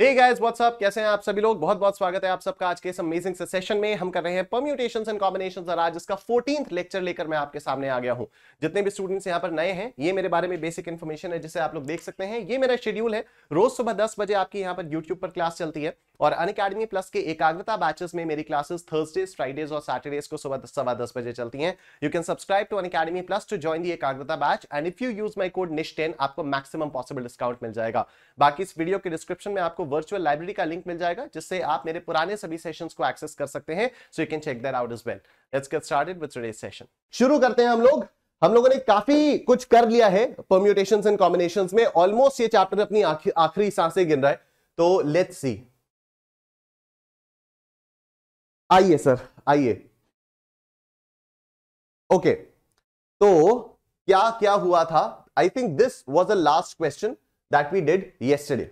guys, what's up? कैसे हैं आप सभी लोग बहुत बहुत स्वागत है आप सबका आज के इस अमेजिंग सेशन में हम कर रहे हैं परम्यूटेशन एंड कॉम्बिनेशन और आज इसका फोर्टीन लेक्चर लेकर मैं आपके सामने आ गया हूं जितने भी स्टूडेंट्स यहाँ पर नए हैं ये मेरे बारे में बेसिक इन्फॉर्मेशन है जिसे आप लोग देख सकते हैं ये मेरा शेड्यूल है रोज सुबह दस बजे आपकी यहाँ पर यूट्यूब पर क्लास चलती है और अन अकेडमी प्लस के एकाग्रता बैचेस में मेरी क्लासेस थर्सडेज फ्राइडेज और सैटरडेज को सुबह सवा दस बजे चलती हैं you can subscribe to Unacademy plus to join the Ekagrata batch and if you use my code Nish ten आपको मैक्सिमम पॉसिबल डिस्काउंट मिल जाएगा बाकी इस वीडियो के डिस्क्रिप्शन में आपको वर्चुअल लाइब्रेरी का लिंक मिल जाएगा जिससे आप मेरे पुराने सभी सेशंस को एक्सेस कर सकते हैं so you can check that out as well let's get started with today's session शुरू करते हैं हम लोग हम लोगों ने काफी कुछ कर लिया है परम्यूटेशंस एंड कॉम्बिनेशंस में ऑलमोस्ट ये चैप्टर अपनी आखिरी सांसें गिन रहा है तो लेट्स सी आइए सर आइए ओके तो क्या क्या हुआ था I think this was a last question that we did yesterday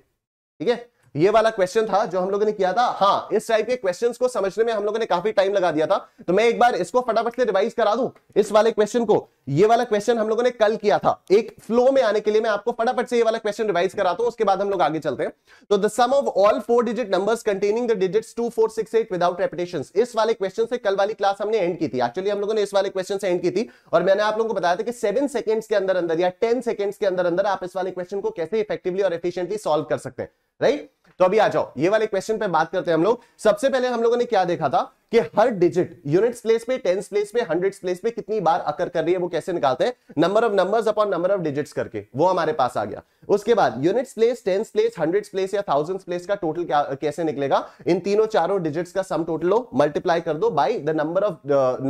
ठीक है ये वाला क्वेश्चन था जो हम लोगों ने किया था हाँ इस टाइप के क्वेश्चन को समझने में हम लोगों ने काफी टाइम लगा दिया था तो मैं एक बार इसको फटाफट से रिवाइज करा दू इस वाले क्वेश्चन को ये वाला क्वेश्चन हम लोगों ने कल किया था एक फ्लो में आने के लिए मैं आपको फटाफट से ये वाला क्वेश्चन रिवाइज कराता हूँ उसके बाद हम लोग आगे चलते हैं तो the sum of all four digit number containing the digit two four six eight without repetition इस वाले क्वेश्चन से कल वाली क्लास हमने एंड की थी एक्चुअली हम लोगों ने इस वाले क्वेश्चन से एंड की थी और मैंने आप लोगों को बताया था कि सेवन सेकंड्स के अंदर अंदर या टेन सेकंड्स के अंदर अंदर आप इस वाले क्वेश्चन को कैसे इफेक्टिवली और एफिशियंटली सॉल्व कर सकते हैं राइट right? तो अभी आ जाओ ये वाले क्वेश्चन पे बात करते हैं हम लोग सबसे पहले हम लोगों ने क्या देखा था कि हर डिजिट यूनिट्स प्लेस पे टेंस प्लेस पे हंड्रेड्स प्लेस पे कितनी बार अकर कर रही है वो कैसे निकालते हैं number of numbers upon number of digits करके वो हमारे पास आ गया उसके बाद units place tens place hundreds place या थाउजेंड्स प्लेस का टोटल कैसे निकलेगा इन तीनों चारों डिजिट्स का सम टोटल हो मल्टीप्लाई कर दो by the number of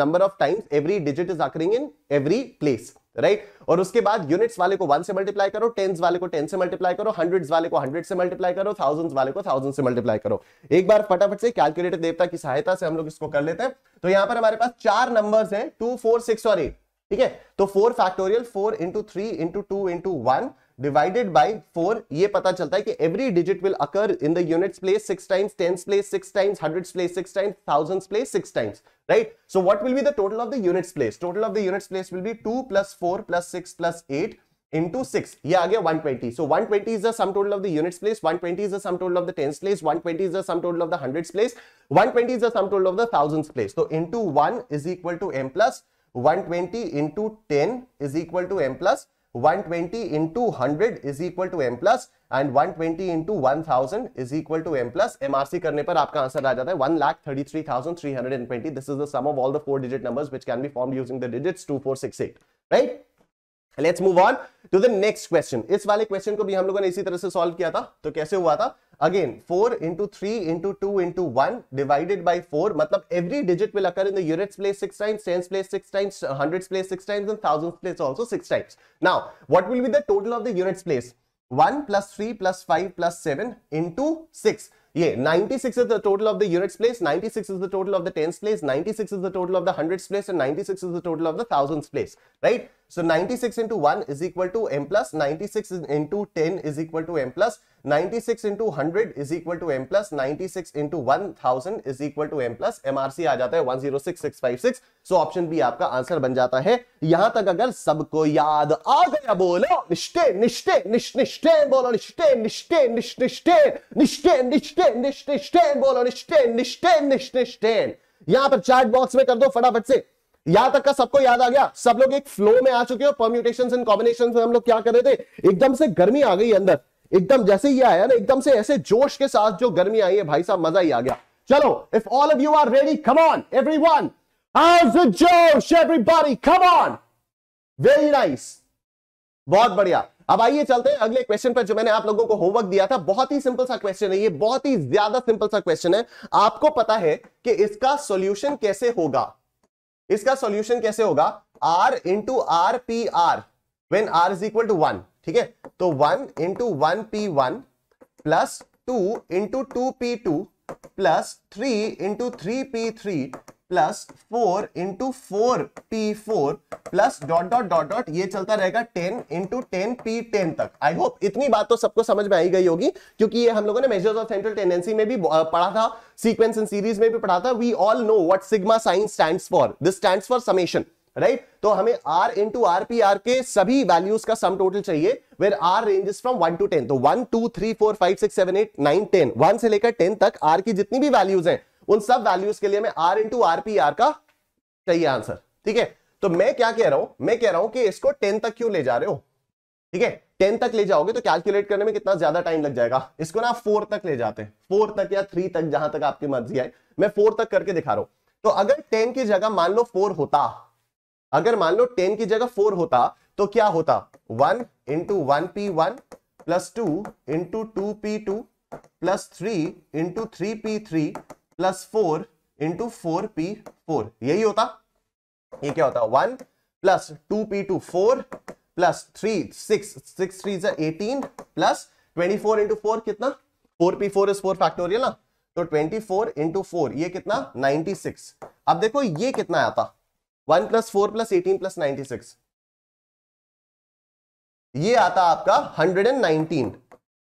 number of times every digit is occurring in every place right और उसके बाद यूनिट्स वाले को वन से मल्टीप्लाई करो टेंस वाले को टेन से मल्टीप्लाई करो हंड्रेड्स वाले को हंड्रेड से मल्टीप्लाई करो थाउजेंड्स वाले को थाउजेंड से मल्टीप्लाई करो एक बार फटाफट से कैलकुलेटर देवता की सहायता से हम लोग इसको कर लेते हैं तो यहां पर हमारे पास चार नंबर है टू फोर सिक्स और एट ठीक है तो four factorial four into three into two into one divided by four ये पता चलता है कि every digit will occur in the units place six times tens place six times hundreds place six times thousands place six times right so what will be the total of the units place total of the units place will be to plus four plus six plus eight into 6 ये आ गया 120 so 120 is the sum total of the units place 120 is the sum total of the tens place 120 is the sum total of the hundreds place 120 is the sum total of the thousands place so into 1 is equal to m plus 120 into 10 is equal to m plus 120 into 100 is equal to m plus, and 120 into 1000 is equal to m plus MRC करने पर आपका answer आ जाता है 1,33,320 this is the sum of all the four digit numbers which can be formed using the digits 2468 right let's move on to the next question इस वाले question को भी हम लोगों ने इसी तरह से सॉल्व किया था तो कैसे हुआ था again four into three into two into one divided by four मतलब every digit will occur in the units place six times tens place six times hundreds place six times and thousands place also six times now what will be the total of the units place one plus three plus five plus seven into six Yeah, 96 is the total of the units place 96 is the total of the tens place 96 is the total of the hundreds place and 96 is the total of the thousands place right so 96 into 1 is equal to m plus 96 into 10 is equal to m plus चार्ट option B आपका answer बन जाता है यहां तक अगर सबको याद आ गया बोलो निष्ठे निष्ठे निष्ठे बोलो निष्ठे निष्ठे निष्ठे निष्ठे निष्ठे निष्ठे बोलो निष्ठे निष्ठे निष्ठे यहां पर चैट बॉक्स में कर दो फटाफट से यहां तक का सबको याद आ गया सब लोग एक फ्लो में आ चुके हो परम्यूटेशन एंड कॉम्बिनेशन में हम लोग क्या कर रहे थे एकदम से गर्मी आ गई अंदर एकदम जैसे ही आया ना एकदम से ऐसे जोश के साथ जो गर्मी आई है भाई साहब मजा ही आ गया चलो if all of you are ready come on everyone जोश everybody come on very nice बहुत बढ़िया अब आइए चलते हैं अगले क्वेश्चन पर जो मैंने आप लोगों को होमवर्क दिया था बहुत ही सिंपल सा क्वेश्चन है ये बहुत ही ज्यादा सिंपल सा क्वेश्चन है आपको पता है कि इसका सॉल्यूशन कैसे होगा इसका सॉल्यूशन कैसे होगा r into r p r when r is equal to one ठीक है तो one into one p one plus two into two p two plus three into three p three plus four into four p four plus dot dot dot dot ये चलता रहेगा ten into ten p ten तक I hope इतनी बात तो सबको समझ में आई गई होगी क्योंकि ये हम लोगों ने मेजर्स ऑफ सेंट्रल टेंडेंसी में भी पढ़ा था सीक्वेंस इन सीरीज में भी पढ़ा था we all know what sigma sign stands for this stands for summation right right? तो हमें r into r p r के सभी वैल्यूज का सम टोटल चाहिए where r ranges from one to ten तो one two three four five six seven eight nine ten one से लेकर ten तक आर की जितनी भी वैल्यूज हैं उन सब वैल्यूज के लिए हमें r into r p r का चाहिए आंसर ठीक है तो मैं क्या कह रहा हूं मैं कह रहा हूं कि इसको टेन तक क्यों ले जा रहे हो ठीक है टेन तक ले जाओगे तो कैलकुलेट करने में कितना ज्यादा टाइम लग जाएगा इसको ना फोर तक ले जाते हैं फोर तक या थ्री तक जहां तक आपकी मर्जी आए मैं फोर तक करके दिखा रहा हूं तो अगर टेन की जगह मान लो फोर होता अगर मान लो टेन की जगह फोर होता तो क्या होता one into one p one plus two into two p two plus three into three p three plus four into four p four यही होता ये क्या होता one plus two p two four plus three six six three eighteen plus twenty four into four कितना four p four is four factorial ना तो twenty four into four ये कितना नाइनटी सिक्स अब देखो ये कितना आता one plus four plus eighteen plus ninety six ये आता आपका 119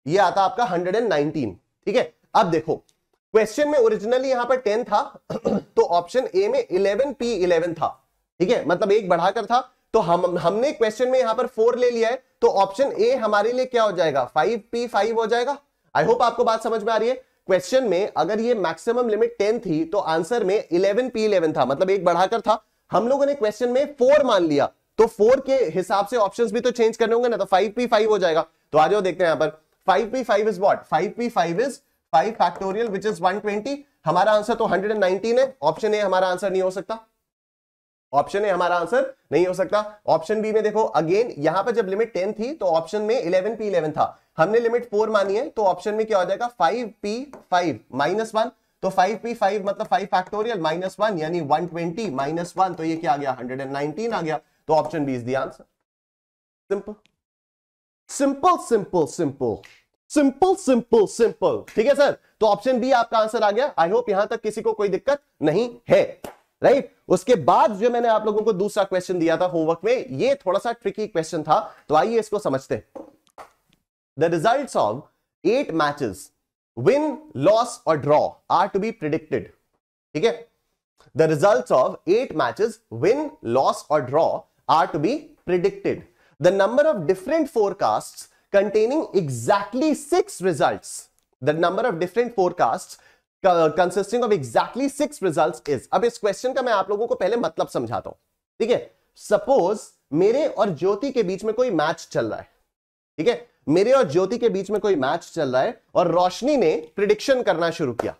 ये आता आपका 119 ठीक है अब देखो क्वेश्चन में ओरिजिनली यहां पर 10 था तो ऑप्शन ए में 11 पी इलेवन था ठीक है मतलब एक बढ़ाकर था तो हम हमने क्वेश्चन में यहां पर 4 ले लिया है तो ऑप्शन ए हमारे लिए क्या हो जाएगा 5 पी फाइव हो जाएगा आई होप आपको बात समझ में आ रही है क्वेश्चन में अगर ये मैक्सिमम लिमिट टेन थी तो आंसर में इलेवन पी इलेवन था मतलब एक बढ़ाकर था हम लोगों ने क्वेश्चन में फोर मान लिया तो फोर के हिसाब से ऑप्शंस भी तो चेंज करने होंगे ना तो फाइव पी फाइव हो जाएगा तो आ जाओ देखते हैं यहां पर five p five is what five p five is five factorial which is one twenty हमारा आंसर तो हंड्रेड एंड नाइनटीन है ऑप्शन ए हमारा आंसर नहीं हो सकता ऑप्शन ए हमारा आंसर नहीं हो सकता ऑप्शन बी में देखो अगेन यहां पर जब लिमिट टेन थी तो ऑप्शन में इलेवन पी इलेवन था हमने लिमिट फोर मानी है तो ऑप्शन में क्या हो जाएगा five p five minus one तो 5p5 मतलब 5 फैक्टोरियल माइनस वन यानी 120 माइनस वन तो ये क्या आ गया 119 आ गया तो option B is the answer simple simple simple simple simple simple simple ठीक है सर तो ऑप्शन बी आपका आंसर आ गया आई होप यहां तक किसी को कोई दिक्कत नहीं है राइट right? उसके बाद जो मैंने आप लोगों को दूसरा क्वेश्चन दिया था होमवर्क में ये थोड़ा सा ट्रिकी क्वेश्चन था तो आइए इसको समझते हैं the result of eight matches win, loss or draw are to be predicted. Okay? The results of 8 matches, win, loss or draw are to be predicted. The number of different forecasts containing exactly 6 results. The number of different forecasts consisting of exactly six result is अब इस question का मैं आप लोगों को पहले मतलब समझाता हूं ठीक है सपोज मेरे और ज्योति के बीच में कोई मैच चल रहा है ठीक है मेरे और ज्योति के बीच में कोई मैच चल रहा है और रोशनी ने प्रिडिक्शन करना शुरू किया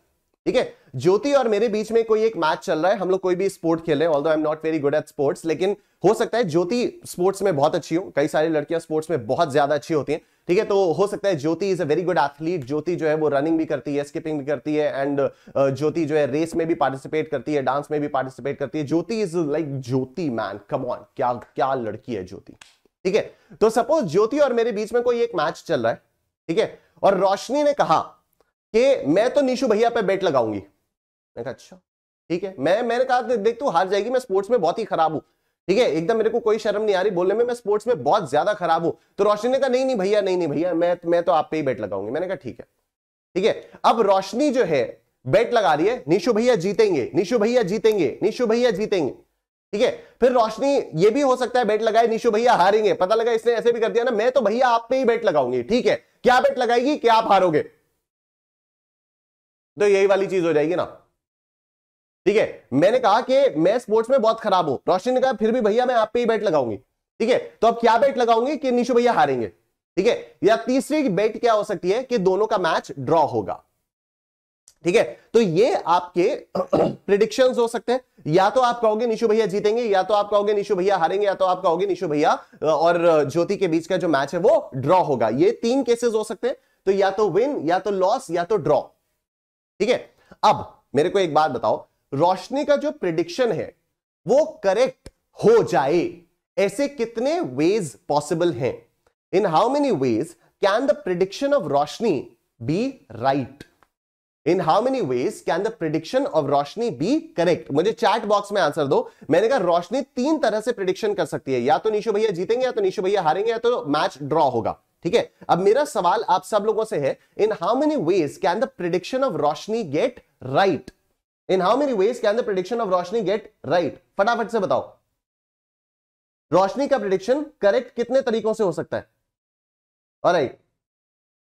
ठीक है ज्योति और मेरे बीच में कोई एक मैच चल रहा है हम लोग कोई भी स्पोर्ट खेल रहे हैं all I am not very good at sports लेकिन हो सकता है ज्योति स्पोर्ट्स में बहुत अच्छी हो कई सारी लड़कियां स्पोर्ट्स में बहुत ज्यादा अच्छी होती हैं ठीक है तो हो सकता है Jyoti is a very good athlete Jyoti जो है वो रनिंग भी करती है स्किपिंग भी करती है एंड uh, ज्योति जो है रेस में भी पार्टिसिपेट करती है डांस में भी पार्टिसिपेट करती है Jyoti is like Jyoti man come on क्या क्या लड़की है ज्योति ठीक है तो सपोज ज्योति और मेरे बीच में कोई एक मैच चल रहा है ठीक है और रोशनी ने कहा कि मैं तो निशु भैया पे बेट लगाऊंगी मैंने कहा अच्छा ठीक है मैं मैंने कहा देख तू हार जाएगी मैं स्पोर्ट्स में बहुत ही खराब हूं ठीक है एकदम मेरे को कोई शर्म नहीं आ रही बोलने में मैं स्पोर्ट्स में बहुत ज्यादा खराब हूं तो रोशनी ने कहा नहीं नहीं भैया नहीं नहीं भैया मैं मैं तो आप पे ही बैट लगाऊंगी मैंने कहा ठीक है ठीक है अब रोशनी जो है बैट लगा रही है निशु भैया जीतेंगे निशु भैया जीतेंगे निशु भैया जीतेंगे ठीक है फिर रोशनी ये भी हो सकता है बेट लगाए निशु भैया हारेंगे पता लगा इसने ऐसे भी कर दिया ना मैं तो भैया आप पे ही बेट लगाऊंगी ठीक है क्या बेट लगाएगी क्या आप हारोगे तो यही वाली चीज हो जाएगी ना ठीक है मैंने कहा कि मैं स्पोर्ट्स में बहुत खराब हूं रोशनी ने कहा फिर भी भैया मैं आप पे ही बेट लगाऊंगी ठीक है तो अब क्या बेट लगाऊंगी कि निशु भैया हारेंगे ठीक है या तीसरी बेट क्या हो सकती है कि दोनों का मैच ड्रॉ होगा ठीक है तो ये आपके प्रिडिक्शन हो सकते हैं या तो आप कहोगे निशु भैया जीतेंगे या तो आप कहोगे निशु भैया हारेंगे या तो आप कहोगे निशु भैया और ज्योति के बीच का जो मैच है वो ड्रॉ होगा ये तीन केसेस हो सकते हैं तो या तो विन या तो लॉस या तो ड्रॉ ठीक है अब मेरे को एक बात बताओ रोशनी का जो प्रिडिक्शन है वो करेक्ट हो जाए ऐसे कितने वेज पॉसिबल हैं in how many ways can the prediction of Roshni be right in how many ways can the prediction of Roshni be correct मुझे चैट बॉक्स में आंसर दो मैंने कहा रोशनी तीन तरह से प्रिडिक्शन कर सकती है या तो निशु भैया जीतेंगे या तो निशु भैया हारेंगे या तो मैच ड्रॉ होगा ठीक है अब मेरा सवाल आप सब लोगों से है in how many ways can the prediction of Roshni get right in how many ways can the prediction of Roshni get right फटाफट से बताओ रोशनी का प्रिडिक्शन करेक्ट कितने तरीकों से हो सकता है और राइट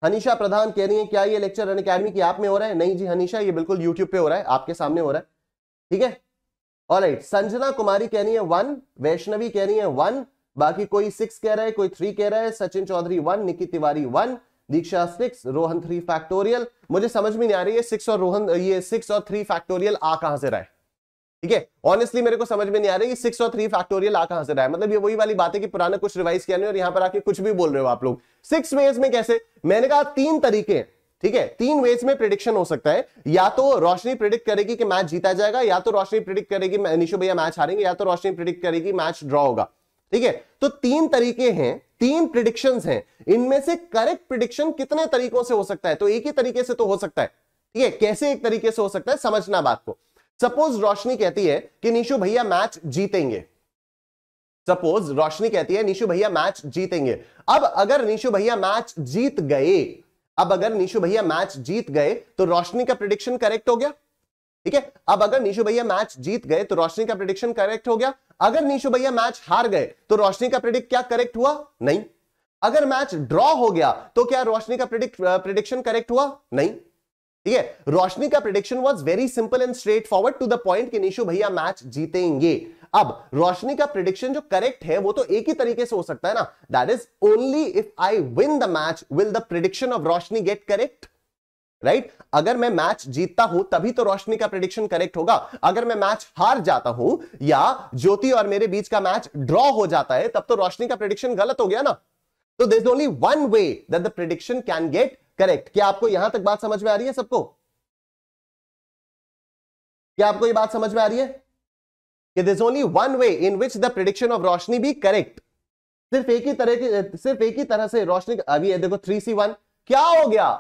हनीशा प्रधान कह रही है क्या ये लेक्चर रन अकेडमी की आप में हो रहा है नहीं जी हनीशा ये बिल्कुल यूट्यूब पे हो रहा है आपके सामने हो रहा है ठीक है ऑल राइट संजना कुमारी कह रही है वन वैष्णवी कह रही है वन बाकी कोई सिक्स कह रहा है कोई थ्री कह रहा है Sachin Chaudhary one Nikki Tiwari one Diksha six Rohan three factorial मुझे समझ में नहीं आ रही है सिक्स और रोहन ये सिक्स और थ्री फैक्टोरियल आ कहां से रहा है ठीक है ऑनेस्टली मेरे को समझ में नहीं आ रहा है कि सिक्स और थ्री फैक्टोरियल आ कहां से रहा है मतलब ये वही वाली बात है कि पुराना कुछ रिवाइज किया नहीं और यहां पर आके कुछ भी बोल रहे हो आप लोग सिक्स वेज में कैसे मैंने कहा तीन तरीके ठीक है तीन वेज में प्रिडिक्शन हो सकता है या तो रोशनी प्रिडिक्ट करेगी कि मैच जीता जाएगा या तो रोशनी प्रिडिक्ट करेगी निशु भैया मैच हारेंगे या तो रोशनी प्रिडिक्ट करेगी मैच ड्रॉ होगा ठीक है तो तीन तरीके हैं तीन प्रिडिक्शन हैं इनमें से करेक्ट प्रिडिक्शन कितने तरीकों से हो सकता है तो एक ही तरीके से तो हो सकता है ठीक है कैसे एक तरीके से हो सकता है समझना बात को सपोज रोशनी कहती है कि निशु भैया मैच जीतेंगे सपोज रोशनी कहती है निशु भैया मैच जीतेंगे अब अगर निशु भैया मैच जीत गए अब अगर निशु भैया मैच जीत गए तो रोशनी का प्रिडिक्शन करेक्ट हो गया ठीक है अब अगर निशु भैया मैच जीत गए तो रोशनी का प्रिडिक्शन करेक्ट हो गया अगर निशु भैया मैच हार गए तो रोशनी का प्रिडिक्ट क्या करेक्ट हुआ नहीं अगर मैच ड्रॉ हो गया तो क्या रोशनी का प्रिडिक्ट प्रिडिक्शन करेक्ट हुआ नहीं ठीक है रोशनी का prediction was very simple and straightforward to the point Nishu भैया मैच जीतेंगे अब रोशनी का प्रिडिक्शन जो करेक्ट है वो तो एक ही तरीके से हो सकता है ना that is only if I win the match will the prediction of Roshni get correct right अगर मैं मैच जीतता हूं तभी तो रोशनी का प्रिडिक्शन करेक्ट होगा अगर मैं मैच हार जाता हूं या ज्योति और मेरे बीच का मैच ड्रॉ हो जाता है तब तो रोशनी का प्रिडिक्शन गलत हो गया ना तो this only one way that the prediction can get correct क्या आपको यहां तक बात समझ में आ रही है सबको क्या आपको ये बात समझ में आ रही है कि this only one way in which the prediction of Roshni भी करेक्ट सिर्फ एक ही तरह की सिर्फ एक ही तरह से रोशनी अभी देखो थ्री सी वन क्या हो गया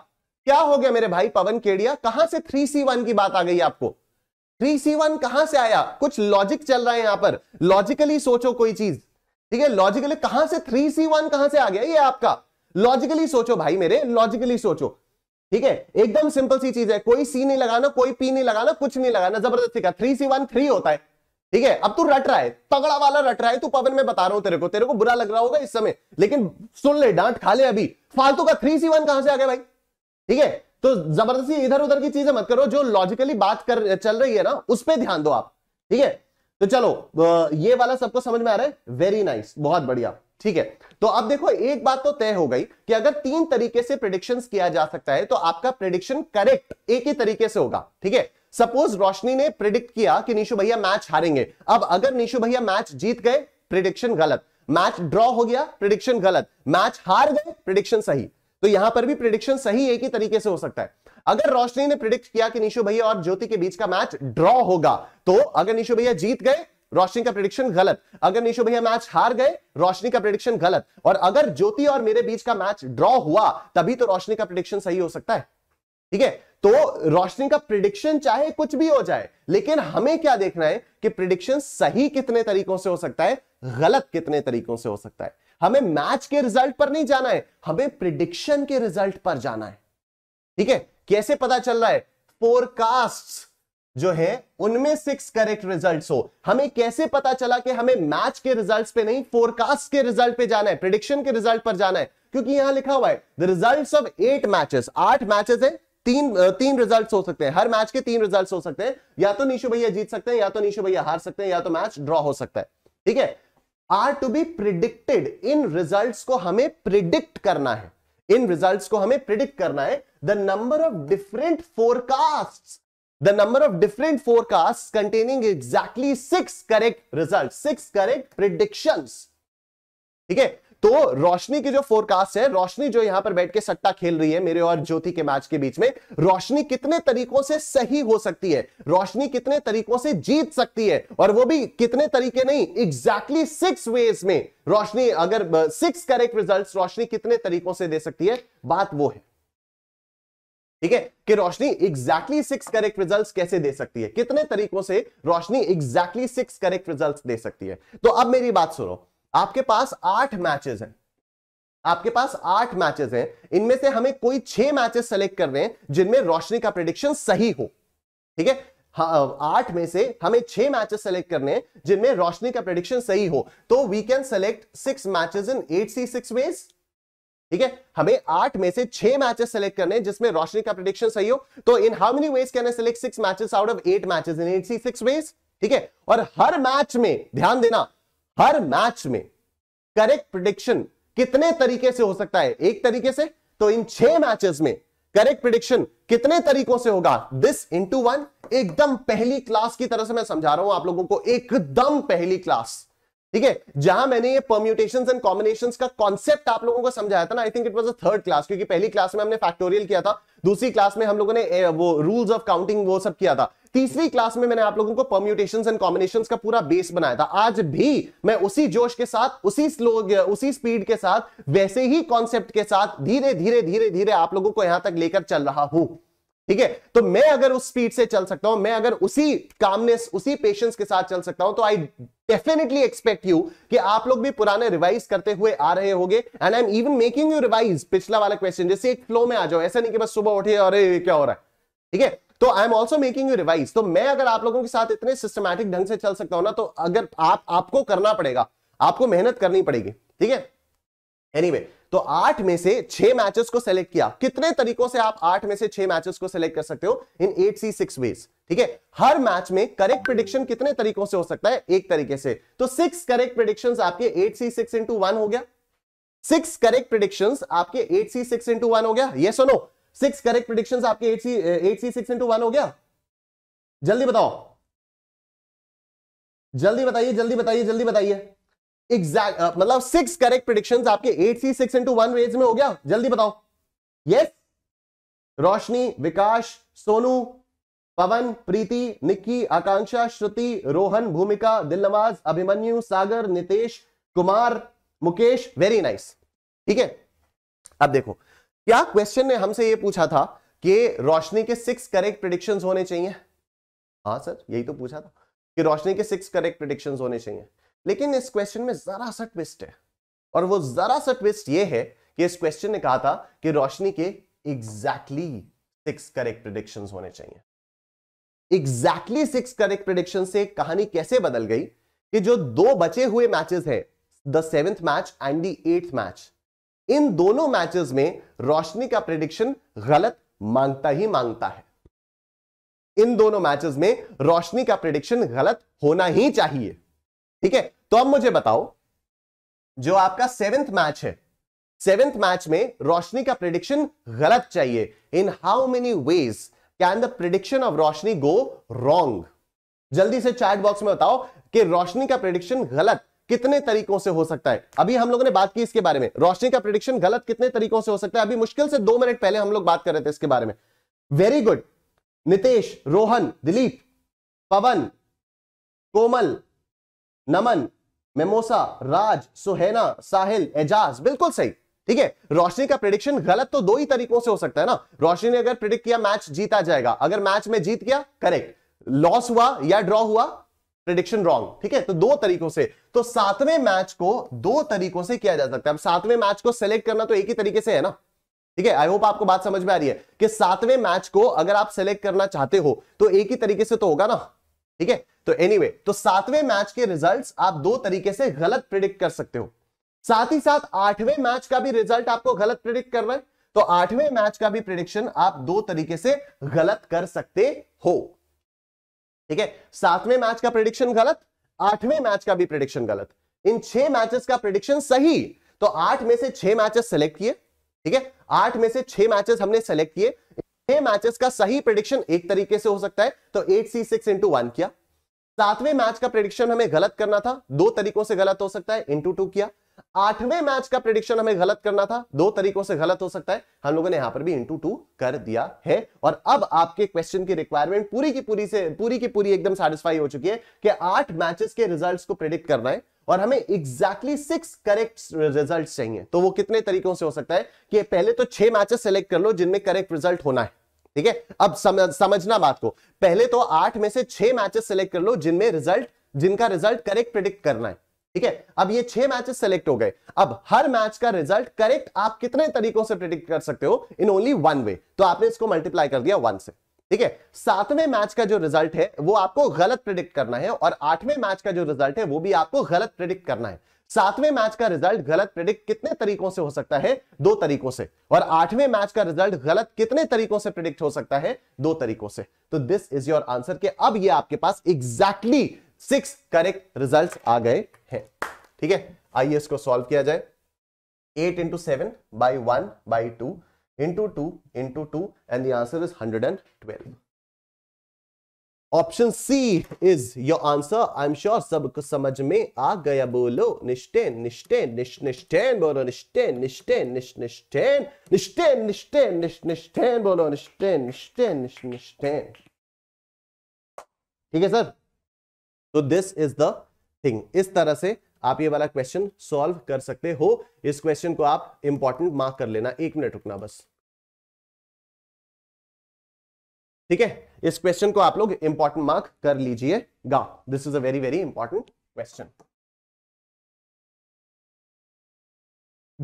क्या हो गया मेरे भाई पवन केड़िया कहां से थ्री सी वन की बात आ गई आपको थ्री सी वन कहां से आया कुछ लॉजिक चल रहा है यहां पर लॉजिकली सोचो कोई चीज ठीक है लॉजिकली कहां से थ्री सी वन कहां से आ गया ये आपका लॉजिकली सोचो भाई मेरे लॉजिकली सोचो ठीक है एकदम सिंपल सी चीज है कोई सी नहीं लगाना कोई पी नहीं लगाना कुछ नहीं लगाना जबरदस्ती का थ्री सी वन थ्री होता है ठीक है अब तू रट रहा है तगड़ा वाला रट रहा है तू पवन में बता रहा हूं तेरे को तेरे को बुरा लग रहा होगा इस समय लेकिन सुन ले डांट खा ले अभी फालतू का थ्री सी वन कहां से आ गया भाई ठीक है तो जबरदस्ती इधर उधर की चीजें मत करो जो लॉजिकली बात कर चल रही है ना उस पर ध्यान दो आप ठीक है तो चलो ये वाला सबको समझ में आ रहा है वेरी नाइस बहुत बढ़िया ठीक है तो अब देखो एक बात तो तय हो गई कि अगर तीन तरीके से प्रिडिक्शन किया जा सकता है तो आपका प्रिडिक्शन करेक्ट एक ही तरीके से होगा ठीक है सपोज रोशनी ने प्रिडिक्ट किया कि निशु भैया मैच हारेंगे अब अगर निशु भैया मैच जीत गए प्रिडिक्शन गलत मैच ड्रॉ हो गया प्रिडिक्शन गलत मैच हार गए प्रिडिक्शन सही तो यहां पर भी प्रिडिक्शन सही एक ही तरीके से हो सकता है अगर रोशनी ने प्रिडिक्ट किया कि निशु भैया और ज्योति के बीच का मैच ड्रॉ होगा तो अगर निशु भैया जीत गए रोशनी का प्रिडिक्शन गलत अगर निशु भैया मैच हार गए रोशनी का प्रिडिक्शन गलत और अगर ज्योति और मेरे बीच का मैच ड्रॉ हुआ तभी तो रोशनी का प्रिडिक्शन सही हो सकता है ठीक है तो रोशनी का प्रिडिक्शन चाहे कुछ भी हो जाए लेकिन हमें क्या देखना है कि प्रिडिक्शन सही कितने तरीकों से हो सकता है गलत कितने तरीकों से हो सकता है हमें मैच के रिजल्ट पर नहीं जाना है हमें प्रिडिक्शन के रिजल्ट पर जाना है ठीक है कैसे पता चल रहा है फोरकास्ट जो है उनमें सिक्स करेक्ट रिजल्ट्स हो हमें कैसे पता चला कि हमें मैच के रिजल्ट्स पे नहीं फोरकास्ट के रिजल्ट पे जाना है प्रिडिक्शन के रिजल्ट पर जाना है क्योंकि यहां लिखा हुआ है the result of eight matches आठ मैचेस है तीन तीन रिजल्ट्स हो सकते हैं हर मैच के तीन रिजल्ट्स हो सकते हैं या तो निशु भैया जीत सकते हैं या तो निशु भैया हार सकते हैं या तो मैच ड्रॉ हो सकता है ठीक है आर टू बी प्रिडिक्टेड इन रिजल्ट्स को हमें प्रिडिक्ट करना है इन रिजल्ट्स को हमें प्रिडिक्ट करना है the number of different forecast the number of different forecasts containing exactly six correct results, six correct predictions. ठीक है तो रोशनी की जो फोरकास्ट है रोशनी जो यहां पर बैठ के सट्टा खेल रही है मेरे और ज्योति के मैच के बीच में रोशनी कितने तरीकों से सही हो सकती है रोशनी कितने तरीकों से जीत सकती है और वो भी कितने तरीके नहीं एग्जैक्टली सिक्स वेज में रोशनी अगर सिक्स करेक्ट रिजल्ट रोशनी कितने तरीकों से दे सकती है बात वो है ठीक है कि Roshni exactly six correct results कैसे दे सकती है कितने तरीकों से Roshni exactly six correct results दे सकती है तो अब मेरी बात सुनो आपके पास आठ मैचेस हैं आपके पास आठ मैचेस हैं इनमें से हमें कोई छह मैचेस सेलेक्ट कर रहे हैं जिनमें रोशनी का प्रिडिक्शन सही हो ठीक है हाँ, आठ में से हमें छह मैचेस सेलेक्ट करने हैं जिनमें रोशनी का प्रिडिक्शन सही हो तो we can select six matches in eight C six ways ठीक है हमें आठ में से छह मैचेस सेलेक्ट करने हैं जिसमें रोशनी का प्रिडिक्शन सही हो तो in how many ways can select six matches out of eight matches in eight C six ways ठीक है और हर मैच में ध्यान देना हर मैच में करेक्ट प्रिडिक्शन कितने तरीके से हो सकता है एक तरीके से तो इन छह मैचेस में करेक्ट प्रिडिक्शन कितने तरीकों से होगा दिस इंटू वन एकदम पहली क्लास की तरह से मैं समझा रहा हूं आप लोगों को एकदम पहली क्लास ठीक है जहां मैंने ये परम्यूटेशन एंड कॉम्बिनेशन का कॉन्सेप्ट आप लोगों को समझाया था ना I think it was a third class क्योंकि पहली क्लास में हमने फैक्टोरियल किया था दूसरी क्लास में हम लोगों ने वो रूल्स ऑफ काउंटिंग वो सब किया था तीसरी क्लास में मैंने आप लोगों को परम्यूटेशन एंड कॉम्बिनेशन का पूरा बेस बनाया था आज भी मैं उसी जोश के साथ उसी स्लो उसी स्पीड के साथ वैसे ही कॉन्सेप्ट के साथ धीरे धीरे धीरे धीरे आप लोगों को यहां तक लेकर चल रहा हूं ठीक है तो मैं अगर उस स्पीड से चल सकता हूं मैं अगर उसी कामनेस उसी पेशेंस के साथ चल सकता हूं तो आई डेफिनेटली एक्सपेक्ट यू कि आप लोग भी पुराने रिवाइज करते हुए आ रहे होंगे and I am even making you revise पिछला वाला क्वेश्चन जैसे एक फ्लो में आ जाओ ऐसा नहीं कि बस सुबह उठे अरे क्या हो रहा है ठीक है तो I am also making you revise तो मैं अगर आप लोगों के साथ इतने सिस्टमैटिक ढंग से चल सकता हूं ना तो अगर आप आपको करना पड़ेगा आपको मेहनत करनी पड़ेगी ठीक है एनीवे anyway, तो आठ में से छह मैचेस को सेलेक्ट किया कितने तरीकों से आप आठ में से छह मैचेस को सेलेक्ट कर सकते हो in eight C six ways ठीक है हर मैच में करेक्ट प्रिडिक्शन कितने तरीकों से हो सकता है एक तरीके से तो सिक्स करेक्ट प्रिडिक्शन आपके eight C six into one हो गया सिक्स करेक्ट प्रिडिक्शन आपके eight C six into one हो गया ये सुनो सिक्स करेक्ट प्रिडिक्शन आपके eight C eight C six into one हो गया जल्दी बताओ जल्दी बताइए जल्दी बताइए जल्दी बताइए एग्जैक्ट uh, मतलब सिक्स करेक्ट प्रिडिक्शन आपके eight C six into one ways में हो गया जल्दी बताओ yes yes? Roshni Vikas Sonu Pawan Preeti Nikki Akanksha Shruti Rohan Bhumika Dilnawaz Abhimanyu Sagar Nitesh Kumar Mukesh very nice ठीक है अब देखो क्या क्वेश्चन ने हमसे ये पूछा था कि रोशनी के सिक्स करेक्ट प्रिडिक्शन होने चाहिए हाँ सर यही तो पूछा था कि रोशनी के सिक्स करेक्ट प्रिडिक्शन होने चाहिए लेकिन इस क्वेश्चन में जरा सा ट्विस्ट है और वो जरा सा ट्विस्ट ये है कि इस क्वेश्चन ने कहा था कि रोशनी के एग्जैक्टली सिक्स करेक्ट प्रिडिक्शन होने चाहिए एग्जैक्टली सिक्स करेक्ट प्रिडिक्शन से कहानी कैसे बदल गई कि जो दो बचे हुए मैचेस हैं the seventh match and the eighth match इन दोनों मैचेस में रोशनी का प्रिडिक्शन गलत मांगता ही मांगता है इन दोनों मैचेस में रोशनी का प्रिडिक्शन गलत होना ही चाहिए ठीक है तो अब मुझे बताओ जो आपका सेवेंथ मैच है सेवेंथ मैच में रोशनी का प्रिडिक्शन गलत चाहिए in how many ways can the prediction of Roshni go wrong जल्दी से चैट बॉक्स में बताओ कि रोशनी का प्रिडिक्शन गलत कितने तरीकों से हो सकता है अभी हम लोगों ने बात की इसके बारे में रोशनी का प्रिडिक्शन गलत कितने तरीकों से हो सकता है अभी मुश्किल से दो मिनट पहले हम लोग बात कर रहे थे इसके बारे में वेरी गुड नितेश रोहन दिलीप पवन कोमल नमन मेमोसा राज सुहेना साहिल एजाज बिल्कुल सही ठीक है रोशनी का प्रिडिक्शन गलत तो दो ही तरीकों से हो सकता है ना रोशनी ने अगर प्रिडिक्ट किया मैच जीता जाएगा अगर मैच में जीत गया करेक्ट लॉस हुआ या ड्रॉ हुआ प्रिडिक्शन रॉन्ग ठीक है तो दो तरीकों से तो सातवें मैच को दो तरीकों से किया जा सकता है अब सातवें मैच को सेलेक्ट करना तो एक ही तरीके से है ना ठीक है आई होप आपको बात समझ में आ रही है कि सातवें मैच को अगर आप सेलेक्ट करना चाहते हो तो एक ही तरीके से तो होगा ना ठीक है तो एनीवे anyway, तो सातवें मैच के रिजल्ट्स आप दो तरीके से गलत प्रिडिक्ट कर सकते हो साथ ही साथ आठवें मैच का भी रिजल्ट आपको गलत प्रिडिक्ट कर रहा है तो आठवें मैच का भी प्रिडिक्शन आप दो तरीके से गलत कर सकते हो ठीक है सातवें मैच का प्रिडिक्शन गलत आठवें मैच का भी प्रिडिक्शन गलत इन छह मैचेस का प्रिडिक्शन सही तो आठ में से छह मैचेस सेलेक्ट किए ठीक है आठ में से छह मैचेस हमने सेलेक्ट किए छह मैचेस का सही प्रिडिक्शन एक तरीके से हो सकता है तो eight C six into one किया सातवें मैच का प्रिडिक्शन हमें गलत करना था दो तरीकों से गलत हो सकता है इंटू टू किया आठवें मैच का प्रिडिक्शन हमें गलत करना था दो तरीकों से गलत हो सकता है हम लोगों ने यहां पर भी इंटू टू कर दिया है और अब आपके क्वेश्चन की रिक्वायरमेंट पूरी की पूरी से पूरी की पूरी एकदम सेटिस्फाई हो चुकी है कि आठ मैचेस के रिजल्ट्स को प्रिडिक्ट करना है और हमें एग्जैक्टली सिक्स करेक्ट रिजल्ट चाहिए तो वो कितने तरीकों से हो सकता है कि पहले तो छह मैचेस सेलेक्ट कर लो जिनमें करेक्ट रिजल्ट होना है ठीक है अब समझ, समझना बात को पहले तो आठ में से छह मैचेस सेलेक्ट कर लो जिनमें रिजल्ट जिनका रिजल्ट करेक्ट प्रिडिक्ट करना है ठीक है अब ये छह मैचेस सेलेक्ट हो गए अब हर मैच का रिजल्ट करेक्ट आप कितने तरीकों से प्रिडिक्ट कर सकते हो इन ओनली वन वे तो आपने इसको मल्टीप्लाई कर दिया वन से ठीक है सातवें मैच का जो रिजल्ट है वो आपको गलत प्रिडिक्ट करना है और आठवें मैच का जो रिजल्ट है वो भी आपको गलत प्रिडिक्ट करना है सातवें मैच का रिजल्ट गलत प्रिडिक्ट कितने तरीकों से हो सकता है दो तरीकों से और आठवें मैच का रिजल्ट गलत कितने तरीकों से प्रिडिक्ट हो सकता है दो तरीकों से तो दिस इज योर आंसर के अब ये आपके पास exactly exactly six correct result आ गए हैं ठीक है आइए इसको सॉल्व किया जाए eight into seven by one by two into two into two and the answer is hundred and twelve option C is your answer I am sure सब कुछ समझ में आ गया बोलो निश्चय निश्चय निष्ठे बोलो निश्चय निश्चय निष्ठे निश्चय निश्चय निष्ठे बोलो निष्ठे निश्चय निश्चय ठीक है सर तो दिस इज द थिंग इस तरह से आप ये वाला क्वेश्चन सॉल्व कर सकते हो इस क्वेश्चन को आप इंपॉर्टेंट मार्क कर लेना एक मिनट रुकना बस ठीक है इस क्वेश्चन को आप लोग इंपॉर्टेंट मार्क कर लीजिएगा this is a very very important question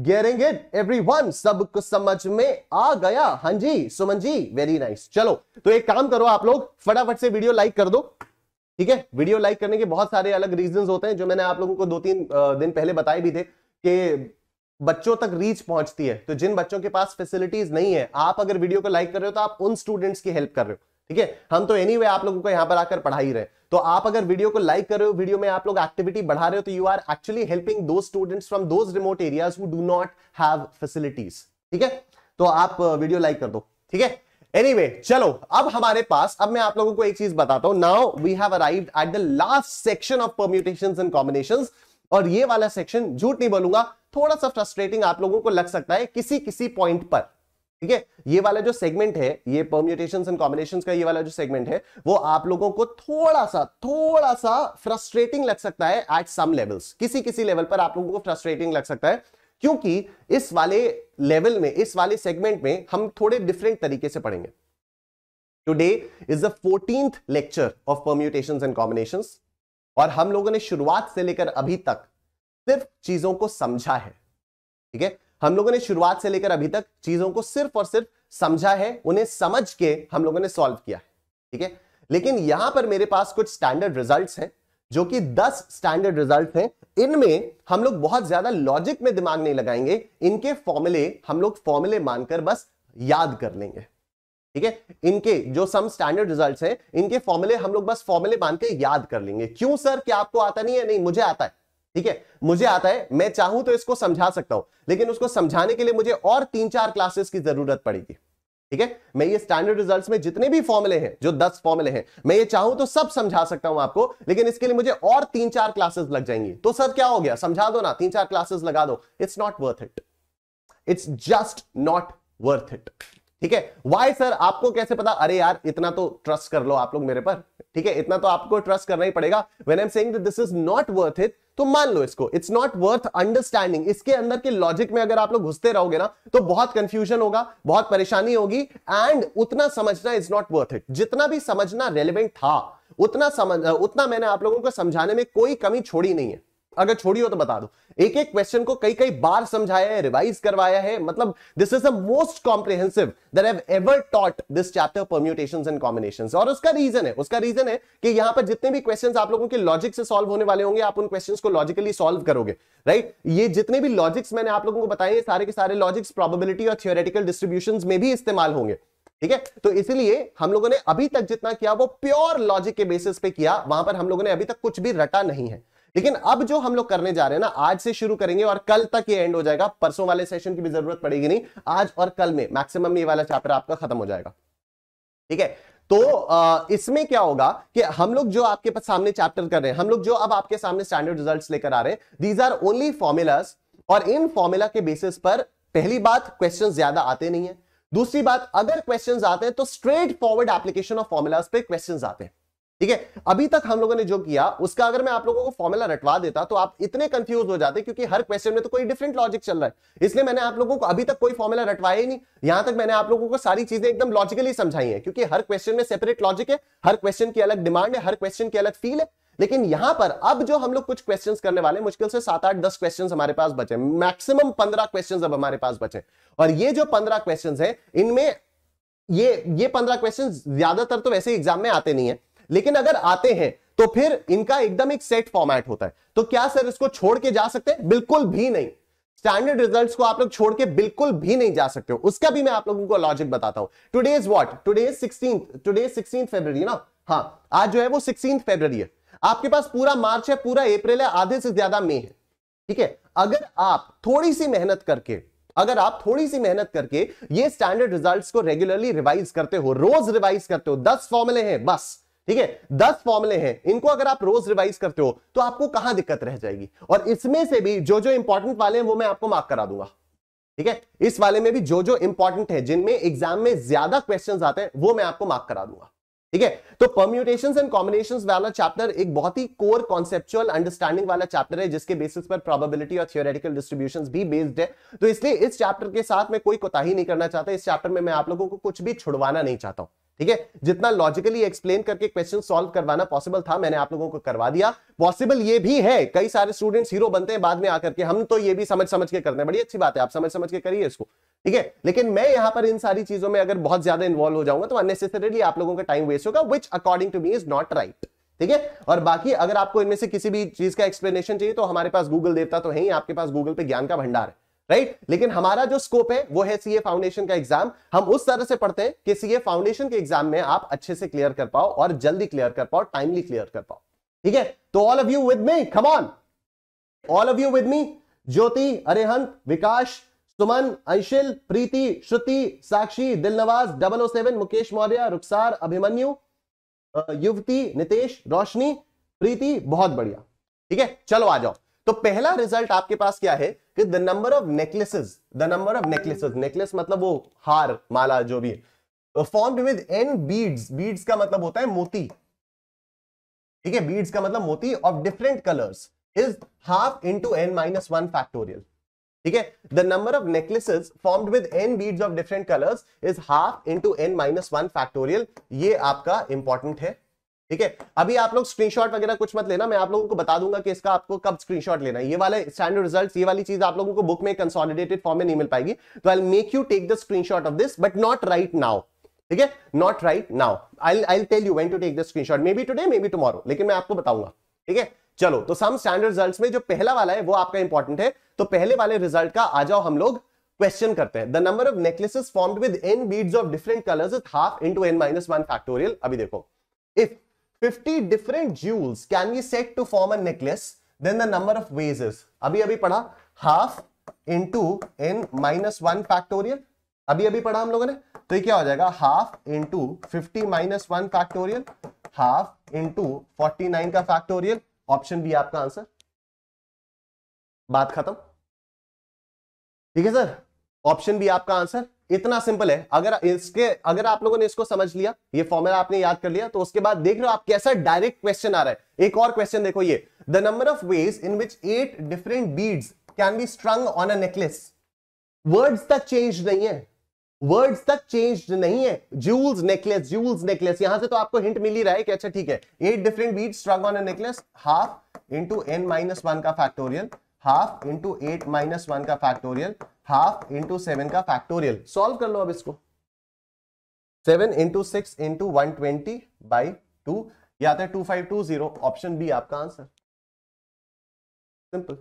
gearing it one सब कुछ समझ में आ गया हां जी Suman ji very nice nice. चलो तो एक काम करो आप लोग फटाफट से वीडियो लाइक कर दो ठीक है वीडियो लाइक करने के बहुत सारे अलग रीजन होते हैं जो मैंने आप लोगों को दो तीन दिन पहले बताए भी थे कि बच्चों तक रीच पहुंचती है तो जिन बच्चों के पास फैसिलिटीज नहीं है आप अगर वीडियो को लाइक कर रहे हो तो आप उन स्टूडेंट्स की हेल्प कर रहे हो ठीक है हम तो एनी anyway आप लोगों को यहां पर आकर पढ़ाई रहे तो आप अगर वीडियो को लाइक कर रहे हो वीडियो में आप लोग एक्टिविटी बढ़ा रहे हो तो यू आर एक्चुअली हेल्पिंग दो students from those remote areas who do not have facilities ठीक है तो आप वीडियो लाइक कर दो ठीक है एनीवे anyway, चलो अब हमारे पास अब मैं आप लोगों को एक चीज बताता हूं now we have arrive at the last section of permutation and combination और ये वाला सेक्शन झूठ नहीं बोलूंगा थोड़ा सा फ्रस्ट्रेटिंग आप लोगों को लग सकता है किसी किसी पॉइंट पर ठीक है ये वाला जो सेगमेंट है ये परम्यूटेशन एंड कॉम्बिनेशन का ये वाला जो सेगमेंट है वो आप लोगों को थोड़ा सा थोड़ा सा फ्रस्ट्रेटिंग लग सकता है एट सम लेवल्स किसी किसी लेवल पर आप लोगों को फ्रस्ट्रेटिंग लग सकता है क्योंकि इस वाले लेवल में इस वाले सेगमेंट में हम थोड़े डिफरेंट तरीके से पढ़ेंगे today is the fourteenth lecture of permutation and combination और हम लोगों ने शुरुआत से लेकर अभी तक सिर्फ चीजों को समझा है ठीक है हम लोगों ने शुरुआत से लेकर अभी तक चीजों को सिर्फ और सिर्फ समझा है उन्हें समझ के हम लोगों ने सॉल्व किया है ठीक है लेकिन यहां पर मेरे पास कुछ स्टैंडर्ड रिजल्ट्स हैं जो कि 10 स्टैंडर्ड रिजल्ट हैं इनमें हम लोग बहुत ज्यादा लॉजिक में दिमाग नहीं लगाएंगे इनके फॉर्मुले हम लोग फॉर्मुले मानकर बस याद कर लेंगे ठीक है इनके जो सम स्टैंडर्ड रिजल्ट हैं इनके फॉर्मुले हम लोग बस फॉर्मुले मानकर याद कर लेंगे क्यों सर क्या आपको आता नहीं है नहीं मुझे आता है ठीक है मुझे आता है मैं चाहूं तो इसको समझा सकता हूं लेकिन उसको समझाने के लिए मुझे और तीन चार क्लासेस की जरूरत पड़ेगी ठीक है मैं ये स्टैंडर्ड रिजल्ट्स में जितने भी फॉर्मुले हैं जो दस फॉर्मुले हैं मैं ये चाहूं तो सब समझा सकता हूं आपको लेकिन इसके लिए मुझे और तीन चार क्लासेस लग जाएंगी तो सर क्या हो गया समझा दो ना तीन चार क्लासेस लगा दो it's not worth it it's just not worth it ठीक है वाई सर आपको कैसे पता अरे यार इतना तो ट्रस्ट कर लो आप लोग मेरे पर ठीक है इतना तो आपको ट्रस्ट करना ही पड़ेगा when am saying this is not worth it तो मान लो इसको इट्स नॉट वर्थ अंडरस्टैंडिंग इसके अंदर के लॉजिक में अगर आप लोग घुसते रहोगे ना तो बहुत कंफ्यूजन होगा बहुत परेशानी होगी एंड उतना समझना इज नॉट वर्थ इट जितना भी समझना रेलिवेंट था उतना समझ उतना मैंने आप लोगों को समझाने में कोई कमी छोड़ी नहीं है अगर छोड़ी हो तो बता दो एक एक क्वेश्चन को कई कई बार समझाया है रिवाइज करवाया है मतलब this is the most comprehensive that have ever taught this chapter permutation and combination और उसका रीजन है उसका रीजन है कि यहां पर जितने भी क्वेश्चन आप लोगों के लॉजिक से सॉल्व होने वाले होंगे आप उन क्वेश्चन को लॉजिकली सॉल्व करोगे राइट ये जितने भी लॉजिक्स मैंने आप लोगों को बताए सारे के सारे लॉजिक्स प्रोबेबिलिटी और थियोरेटिकल डिस्ट्रीब्यूशन में भी इस्तेमाल होंगे ठीक है तो इसलिए हम लोगों ने अभी तक जितना किया वो प्योर लॉजिक के बेसिस पे किया वहां पर हम लोगों ने अभी तक कुछ भी रटा नहीं है लेकिन अब जो हम लोग करने जा रहे हैं ना आज से शुरू करेंगे और कल तक ये एंड हो जाएगा परसों वाले सेशन की भी जरूरत पड़ेगी नहीं आज और कल में मैक्सिमम ये वाला चैप्टर आपका खत्म हो जाएगा ठीक है तो इसमें क्या होगा कि हम लोग जो आपके पास सामने चैप्टर कर रहे हैं हम लोग जो अब आपके सामने स्टैंडर्ड रिजल्ट्स लेकर आ रहे हैं दीज आर ओनली फॉर्मूलाज और इन फॉर्मूला के बेसिस पर पहली बात क्वेश्चन ज्यादा आते नहीं है दूसरी बात अगर क्वेश्चन आते हैं तो straightforward application of formulas पे क्वेश्चन आते हैं ठीक है अभी तक हम लोगों ने जो किया उसका अगर मैं आप लोगों को फॉर्मूला रटवा देता तो आप इतने कंफ्यूज हो जाते क्योंकि हर क्वेश्चन में तो कोई डिफरेंट लॉजिक चल रहा है इसलिए मैंने आप लोगों को अभी तक कोई फॉर्मूला रटवाया ही नहीं यहां तक मैंने आप लोगों को सारी चीजें एकदम लॉजिकली समझाई है क्योंकि हर क्वेश्चन में सेपरेट लॉजिक है हर क्वेश्चन की अलग डिमांड है हर क्वेश्चन की अलग फील है लेकिन यहां पर अब जो हम लोग कुछ क्वेश्चंस करने वाले मुश्किल से सात आठ दस क्वेश्चंस हमारे पास बचे मैक्सिमम पंद्रह क्वेश्चंस अब हमारे पास बचे और ये जो पंद्रह क्वेश्चंस हैं इनमें ये ये पंद्रह क्वेश्चंस ज्यादातर तो वैसे एग्जाम में आते नहीं है लेकिन अगर आते हैं तो फिर इनका एकदम एक सेट फॉर्मेट होता है तो क्या सर इसको छोड़ के जा सकते हैं बिल्कुल भी नहीं स्टैंडर्ड रिजल्ट्स को आप लोग छोड़ के बिल्कुल भी नहीं जा सकते हो उसका भी मैं आप लोगों को लॉजिक बताता हूं today is what today is 16th today is ना हाँ आज जो है वो सिक्सटीन फेब्रवरी है आपके पास पूरा मार्च है पूरा अप्रैल है आधे से ज्यादा मई है ठीक है अगर आप थोड़ी सी मेहनत करके अगर आप थोड़ी सी मेहनत करके ये स्टैंडर्ड रिजल्ट्स को रेगुलरली रिवाइज करते हो रोज रिवाइज करते हो दस फॉर्मुले हैं बस ठीक है दस फॉर्मुले हैं इनको अगर आप रोज रिवाइज करते हो तो आपको कहां दिक्कत रह जाएगी और इसमें से भी जो जो इंपॉर्टेंट वाले हैं वो मैं आपको मार्क करा दूंगा ठीक है इस वाले में भी जो जो इंपॉर्टेंट है जिनमें एग्जाम में ज्यादा क्वेश्चन आते हैं वो मैं आपको मार्क करा दूंगा ठीक है तो परम्यूटेशन एंड कॉम्बिनेशन वाला चैप्टर एक बहुत ही कोर कॉन्सेप्चुअल अंडरस्टैंडिंग वाला चैप्टर है जिसके बेसिस पर प्रोबेबिलिटी और थियोरेटिकल डिस्ट्रीब्यूशन भी बेस्ड है तो इसलिए इस चैप्टर के साथ मैं कोई कोताही नहीं करना चाहता इस चैप्टर में मैं आप लोगों को कुछ भी छुड़वाना नहीं चाहता हूं ठीक है जितना लॉजिकली एक्सप्लेन करके क्वेश्चन सॉल्व करवाना पॉसिबल था मैंने आप लोगों को करवा दिया पॉसिबल ये भी है कई सारे स्टूडेंट्स हीरो बनते हैं बाद में आकर के हम तो ये भी समझ समझ के करते हैं बड़ी अच्छी बात है आप समझ समझ के करिए इसको ठीक है लेकिन मैं यहां पर इन सारी चीजों में अगर बहुत ज्यादा इन्वॉल्व हो जाऊंगा तो अननेसेसरीली आप लोगों का टाइम वेस्ट होगा which according to me is not right ठीक है और बाकी अगर आपको इनमें से किसी भी चीज का एक्सप्लेनेशन चाहिए तो हमारे पास गूगल देवता तो है ही आपके पास गूगल पे ज्ञान का भंडार है राइट right? लेकिन हमारा जो स्कोप है वो है सीए फाउंडेशन का एग्जाम हम उस तरह से पढ़ते हैं कि सीए फाउंडेशन के एग्जाम में आप अच्छे से क्लियर कर पाओ और जल्दी क्लियर कर पाओ टाइमली क्लियर कर पाओ ठीक है तो all of you with me come on all of you with me Jyoti Arihant Vikas Suman Anshil Preeti Shruti Sakshi Dilnawaz double O seven Mukesh Maurya Rukhsar Abhimanyu Yuvati Nitesh रोशनी प्रीति बहुत बढ़िया ठीक है चलो आ जाओ तो पहला रिजल्ट आपके पास क्या है कि the number of necklaces the number of necklaces necklace मतलब वो हार माला जो भी form with N beads beads का मतलब होता है मोती ठीक है बीड्स का मतलब मोती of different colours is half into N minus one factorial ठीक है the number of necklaces form with N beads of different colours is half into N minus one factorial ये आपका इंपॉर्टेंट है ठीक है अभी आप लोग स्क्रीनशॉट वगैरह कुछ मत लेना मैं आप लोगों को बता दूंगा कि इसका आपको कब स्क्रीनशॉट लेना है ये वाले स्टैंडर्ड रिजल्ट्स ये वाली चीज आप लोगों को बुक में कंसोलिडेटेड फॉर्म में नहीं मिल पाएगी तो I make you take the screenshot of this but not right now ठीक है not right now I I tell you when to take the screenshot maybe today maybe tomorrow लेकिन मैं आपको बताऊंगा ठीक है चलो तो सम स्टैंडर्ड रिजल्ट में जो पहला वाला है वो आपका इंपॉर्टेंट है तो पहले वाले रिजल्ट का आ जाओ हम लोग क्वेश्चन करते हैं the number of necklace form with N beads of different colours half into N minus one factorial अभी देखो if fifty different jewels can be set to form a necklace then the number of ways is. अभी अभी पढ़ा half into N minus one factorial अभी अभी पढ़ा हम लोगों ने तो ये क्या हो जाएगा half into fifty minus one factorial half into forty nine का फैक्टोरियल ऑप्शन बी आपका आंसर बात खत्म ठीक है सर ऑप्शन बी आपका आंसर इतना सिंपल है अगर इसके अगर आप लोगों ने इसको समझ लिया ये फॉर्मूला आपने याद कर लिया तो उसके बाद देख रहे हो आप कैसा डायरेक्ट क्वेश्चन आ रहा है एक और क्वेश्चन देखो ये the number of ways in which eight different beads can be strung on a necklace words तक चेंज नहीं है वर्ड्स तक चेंज नहीं है जूल्स नेकलेस जूल्स नेकलेस यहां से तो आपको हिंट मिल ही रहा है कि अच्छा ठीक है eight different beads strung on necklace half into N minus one का factorial half into eight minus one का फैक्टोरियल हाफ इंटू सेवन का फैक्टोरियल सॉल्व कर लो अब इसको seven into six into one twenty by two या आता है two five two zero option B आपका आंसर सिंपल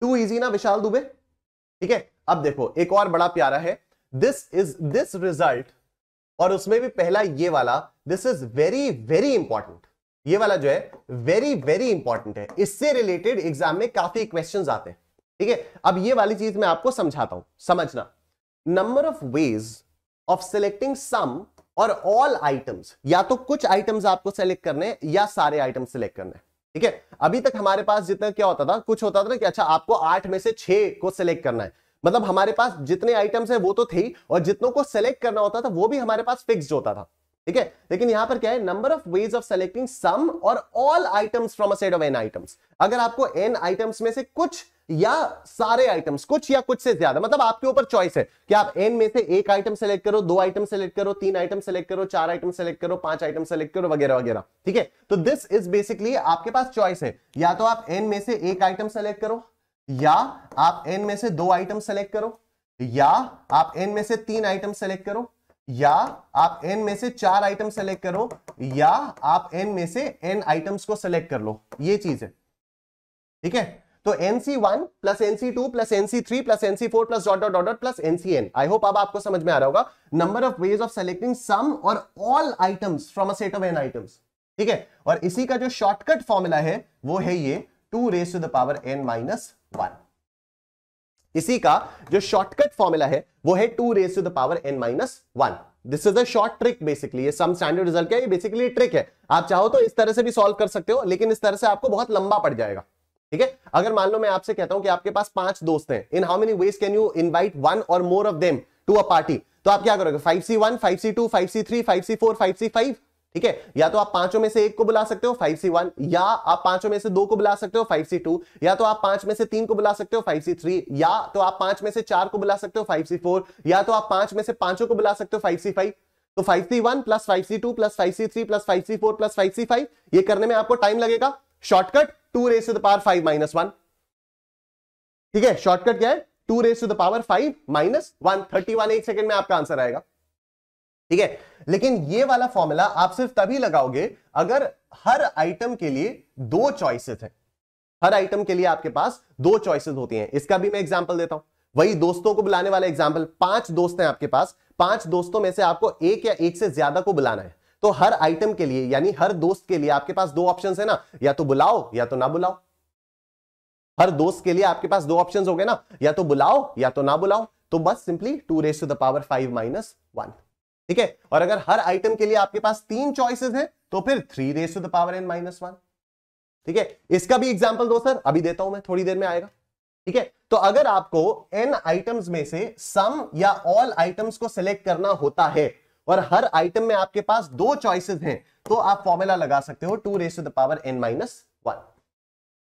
टू इजी ना विशाल दुबे ठीक है अब देखो एक और बड़ा प्यारा है दिस इज दिस रिजल्ट और उसमें भी पहला ये वाला this is very very important ये वाला जो है वेरी वेरी इंपॉर्टेंट है इससे रिलेटेड एग्जाम में काफी क्वेश्चन आते हैं ठीक है अब ये वाली चीज मैं आपको समझाता हूं समझना number of ways of selecting some or all items या तो कुछ आइटम्स आपको सेलेक्ट करने या सारे आइटम सेलेक्ट करने ठीक है अभी तक हमारे पास जितना क्या होता था कुछ होता था ना कि अच्छा आपको आठ में से छह को सिलेक्ट करना है मतलब हमारे पास जितने आइटम्स है वो तो थे और जितनों को सेलेक्ट करना होता था वो भी हमारे पास फिक्स होता था ठीक है लेकिन यहां पर क्या है number of ways of selecting some or all items from a set of N items अगर आपको एन आइटम्स में से कुछ या सारे आइटम्स कुछ या कुछ से ज्यादा मतलब आपके ऊपर चॉइस है कि आप एन में से एक आइटम सेलेक्ट करो दो आइटम सेलेक्ट करो तीन आइटम सेलेक्ट करो चार आइटम सेलेक्ट करो पांच आइटम सेलेक्ट करो वगैरह वगैरह ठीक है तो दिस इज बेसिकली आपके पास चॉइस है या तो आप एन में से एक आइटम सेलेक्ट करो या आप एन में से दो आइटम सेलेक्ट करो या आप एन में से तीन आइटम सेलेक्ट करो या आप एन में से चार आइटम सेलेक्ट करो या आप एन में से एन आइटम्स को सेलेक्ट कर लो ये चीज है ठीक है तो N C one plus NC two plus N C three plus NC four plus dot dot dot plus N I hope अब आपको समझ में आ रहा होगा number of ways of selecting some or all items from a set of N items ठीक है और इसी का जो शॉर्टकट फॉर्मूला है वो है ये two raise to the power N minus one इसी का जो शॉर्टकट फॉर्मूला है वो है two raise to the power N minus one this is a short trick basically ये सम स्टैंडर्ड रिजल्ट है ये बेसिकली ट्रिक है आप चाहो तो इस तरह से भी सॉल्व कर सकते हो लेकिन इस तरह से आपको बहुत लंबा पड़ जाएगा ठीक है अगर मान लो मैं आपसे कहता हूं कि आपके पास पांच दोस्त हैं in how many ways can you invite one or more of them to a party तो आप क्या करोगे five C one five C two five C three five C four five C five ठीक है या तो आप पांचों में से एक को बुला सकते हो फाइव सी वन या आप पांचों में से दो को बुला सकते हो फाइव सी टू या तो आप पांच में से तीन को बुला सकते हो फाइव सी थ्री या तो आप पांच में से चार को बुला सकते हो फाइव सी फोर या तो आप पांच में से पांचों को बुला सकते हो फाइव सी फाइव तो five C one plus five C two plus five C three plus five C four plus five C five ये करने में आपको टाइम लगेगा shortcut two raise to the power five minus one ठीक है shortcut क्या है two raise to the power five minus one thirty one एक सेकंड में आपका आंसर आएगा ठीक है लेकिन ये वाला फॉर्मूला आप सिर्फ तभी लगाओगे अगर हर आइटम के लिए दो चॉइसेस हैं हर आइटम के लिए आपके पास दो चॉइसेस होती हैं इसका भी मैं एग्जांपल देता हूं वही दोस्तों को बुलाने वाला एग्जाम्पल पांच दोस्त हैं आपके पास पांच दोस्तों में से आपको एक या एक से ज्यादा को बुलाना है तो हर आइटम के लिए यानी हर दोस्त के लिए आपके पास दो ऑप्शन है ना या तो बुलाओ या तो ना बुलाओ हर दोस्त के लिए आपके पास दो ऑप्शन हो गए ना या तो बुलाओ या तो ना बुलाओ तो बस simply two raise to the power five minus one ठीक है और अगर हर आइटम के लिए आपके पास तीन चॉइसेस हैं तो फिर three raise to the power N minus one ठीक है इसका भी एग्जाम्पल दो सर अभी देता हूं मैं थोड़ी देर में आएगा ठीक है तो अगर आपको एन आइटम्स में से सम या ऑल आइटम्स को सिलेक्ट करना होता है और हर आइटम में आपके पास दो चॉइसेस हैं तो आप फॉर्मूला लगा सकते हो two raise to the power N minus one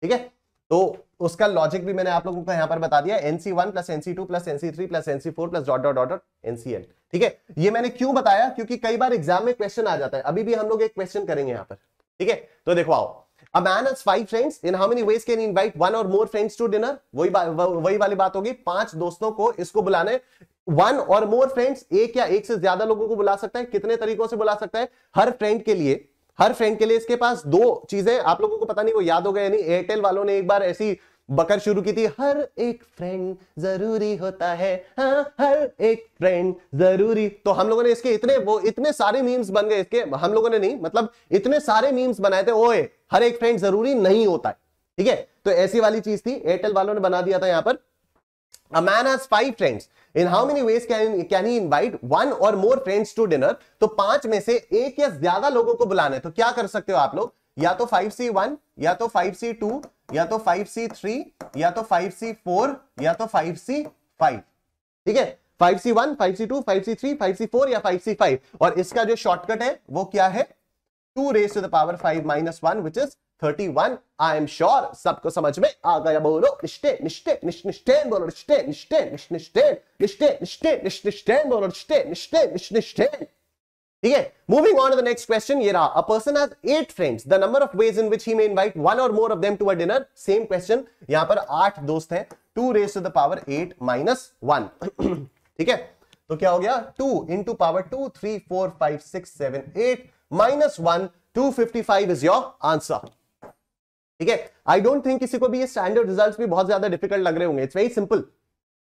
ठीक है तो उसका लॉजिक भी मैंने आप लोगों को यहां पर बता दिया n C one plus NC two plus n C three plus NC four plus dot dot dot n C L ठीक है ये मैंने क्यों बताया क्योंकि कई बार एग्जाम में क्वेश्चन आ जाता है अभी भी हम लोग एक क्वेश्चन करेंगे यहां पर ठीक है तो देखो आओ a man has five friends. In how many ways can he invite one or more friends वही वही वाली बात होगी पांच दोस्तों को इसको बुलाने वन और मोर फ्रेंड्स एक या एक से ज्यादा लोगों को बुला सकता है कितने तरीकों से बुला सकता है हर फ्रेंड के लिए हर फ्रेंड के लिए इसके पास दो चीजें आप लोगों को पता नहीं वो याद हो गया नहीं एयरटेल वालों ने एक बार ऐसी बकर शुरू की थी हर एक फ्रेंड जरूरी होता है हाँ, हर एक फ्रेंड जरूरी तो हम लोगों ने इसके इतने वो इतने सारे मीम्स बन गए इसके हम लोगों ने नहीं मतलब इतने सारे मीम्स बनाए थे ओए हर एक फ्रेंड जरूरी नहीं होता है ठीक है तो ऐसी वाली चीज थी एयरटेल वालों ने बना दिया था यहां पर A man has five friends. In how many ways can can he invite one or more friends to dinner? तो पांच में से एक या ज्यादा लोगों को बुलाने तो क्या कर सकते हो आप लोग या तो फाइव सी वन या तो फाइव सी टू या तो फाइव सी थ्री या तो फाइव सी फोर या तो फाइव सी फाइव ठीक है five C one five C two five C three five C four या फाइव सी फाइव और इसका जो शॉर्टकट है वो क्या है two raise to the power five minus one which is thirty one I am sure सबको समझ में आ गया बोलो निष्ठे निष्ठे निष्ठेन बोलो निष्ठे निष्ठे निष्ठेन निष्ठे निष्ठे निष्ठेन बोलो निष्ठे निष्ठे निष्ठेन ठीक है moving on to the next question ये रहा a person has eight friends the number of ways in which he may invite one or more of them to a dinner same question यहां पर आठ दोस्त हैं two raise to the power eight minus one ठीक है तो क्या हो गया 2 into power two three four five six seven eight minus 1 255 is your answer ठीक है आई डोंट थिंक किसी को भी ये स्टैंडर्ड रिजल्ट्स भी बहुत ज्यादा डिफिकल्ट लग रहे होंगे इट्स वेरी सिंपल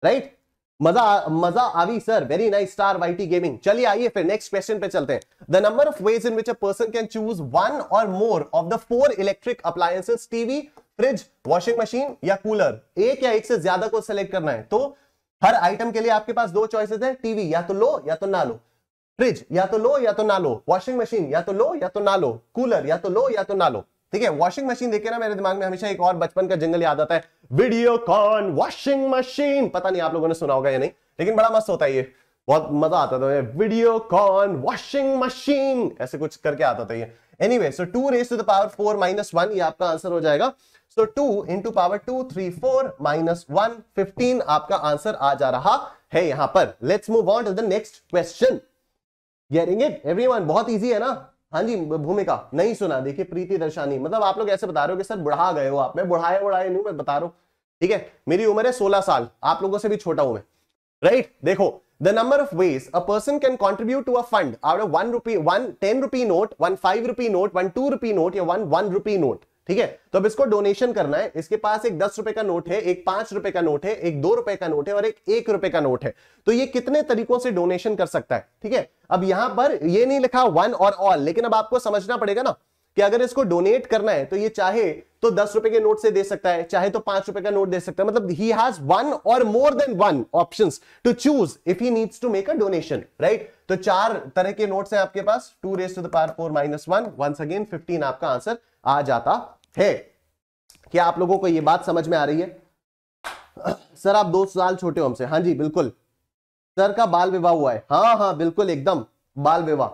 राइट मजा मजा आवी sir very nice Star YT Gaming चलिए आइए फिर नेक्स्ट क्वेश्चन पे चलते हैं the number of ways in which a person can choose one or more of the four electric appliances TV fridge washing machine या कूलर एक या एक से ज्यादा को सेलेक्ट करना है तो हर आइटम के लिए आपके पास दो चॉइसेस है टीवी या तो लो या तो ना लो फ्रिज या तो लो या तो ना लो वॉशिंग मशीन या तो लो या तो ना लो कूलर या तो लो या तो ना लो ठीक है वॉशिंग मशीन देखे ना मेरे दिमाग में हमेशा एक और बचपन का जंगल याद आता है वीडियो कॉन वॉशिंग मशीन पता नहीं आप लोगों ने सुना होगा या नहीं लेकिन बड़ा मस्त होता है ये बहुत मजा आता था वीडियो कॉन वॉशिंग मशीन ऐसे कुछ करके आता था ये anyway so two raise to the power four minus one ये आपका आंसर हो जाएगा so two into power two three four minus one fifteen आपका आंसर आ जा रहा है यहां पर let's move on to the next question it everyone बहुत इजी है ना हाँ जी भूमिका नहीं सुना देखिए प्रीति दर्शानी मतलब आप लोग ऐसे बता रहे हो कि सर बुढ़ा गए हो आप मैं बुढ़ाए बुढ़ाए नहीं मैं बता रहा हूँ ठीक है मेरी उम्र है सोलह साल आप लोगों से भी छोटा हूं मैं राइट देखो the number of ways a person can contribute to a fund out of one rupee one ten rupee note one five rupee note one two rupee note या वन वन रुपी नोट ठीक है तो अब इसको donation करना है इसके पास एक दस रुपए का नोट है एक पांच रुपए का नोट है एक दो रुपए का नोट है और एक एक रुपए का नोट है तो ये कितने तरीकों से डोनेशन कर सकता है ठीक है अब यहां पर ये नहीं लिखा वन और ऑल लेकिन अब आपको समझना पड़ेगा ना कि अगर इसको डोनेट करना है तो ये चाहे तो दस रुपए के नोट से दे सकता है चाहे तो पांच रुपए का नोट दे सकता है मतलब ही has one or more than one option to choose if he needs to make a donation right तो चार तरह के नोट्स हैं आपके पास two raise to the four minus one once again fifteen आपका आंसर आ जाता है क्या आप लोगों को यह बात समझ में आ रही है सर आप दो साल छोटे हो हमसे हाँ जी बिल्कुल सर का बाल विवाह हुआ है हाँ हाँ बिल्कुल एकदम बाल विवाह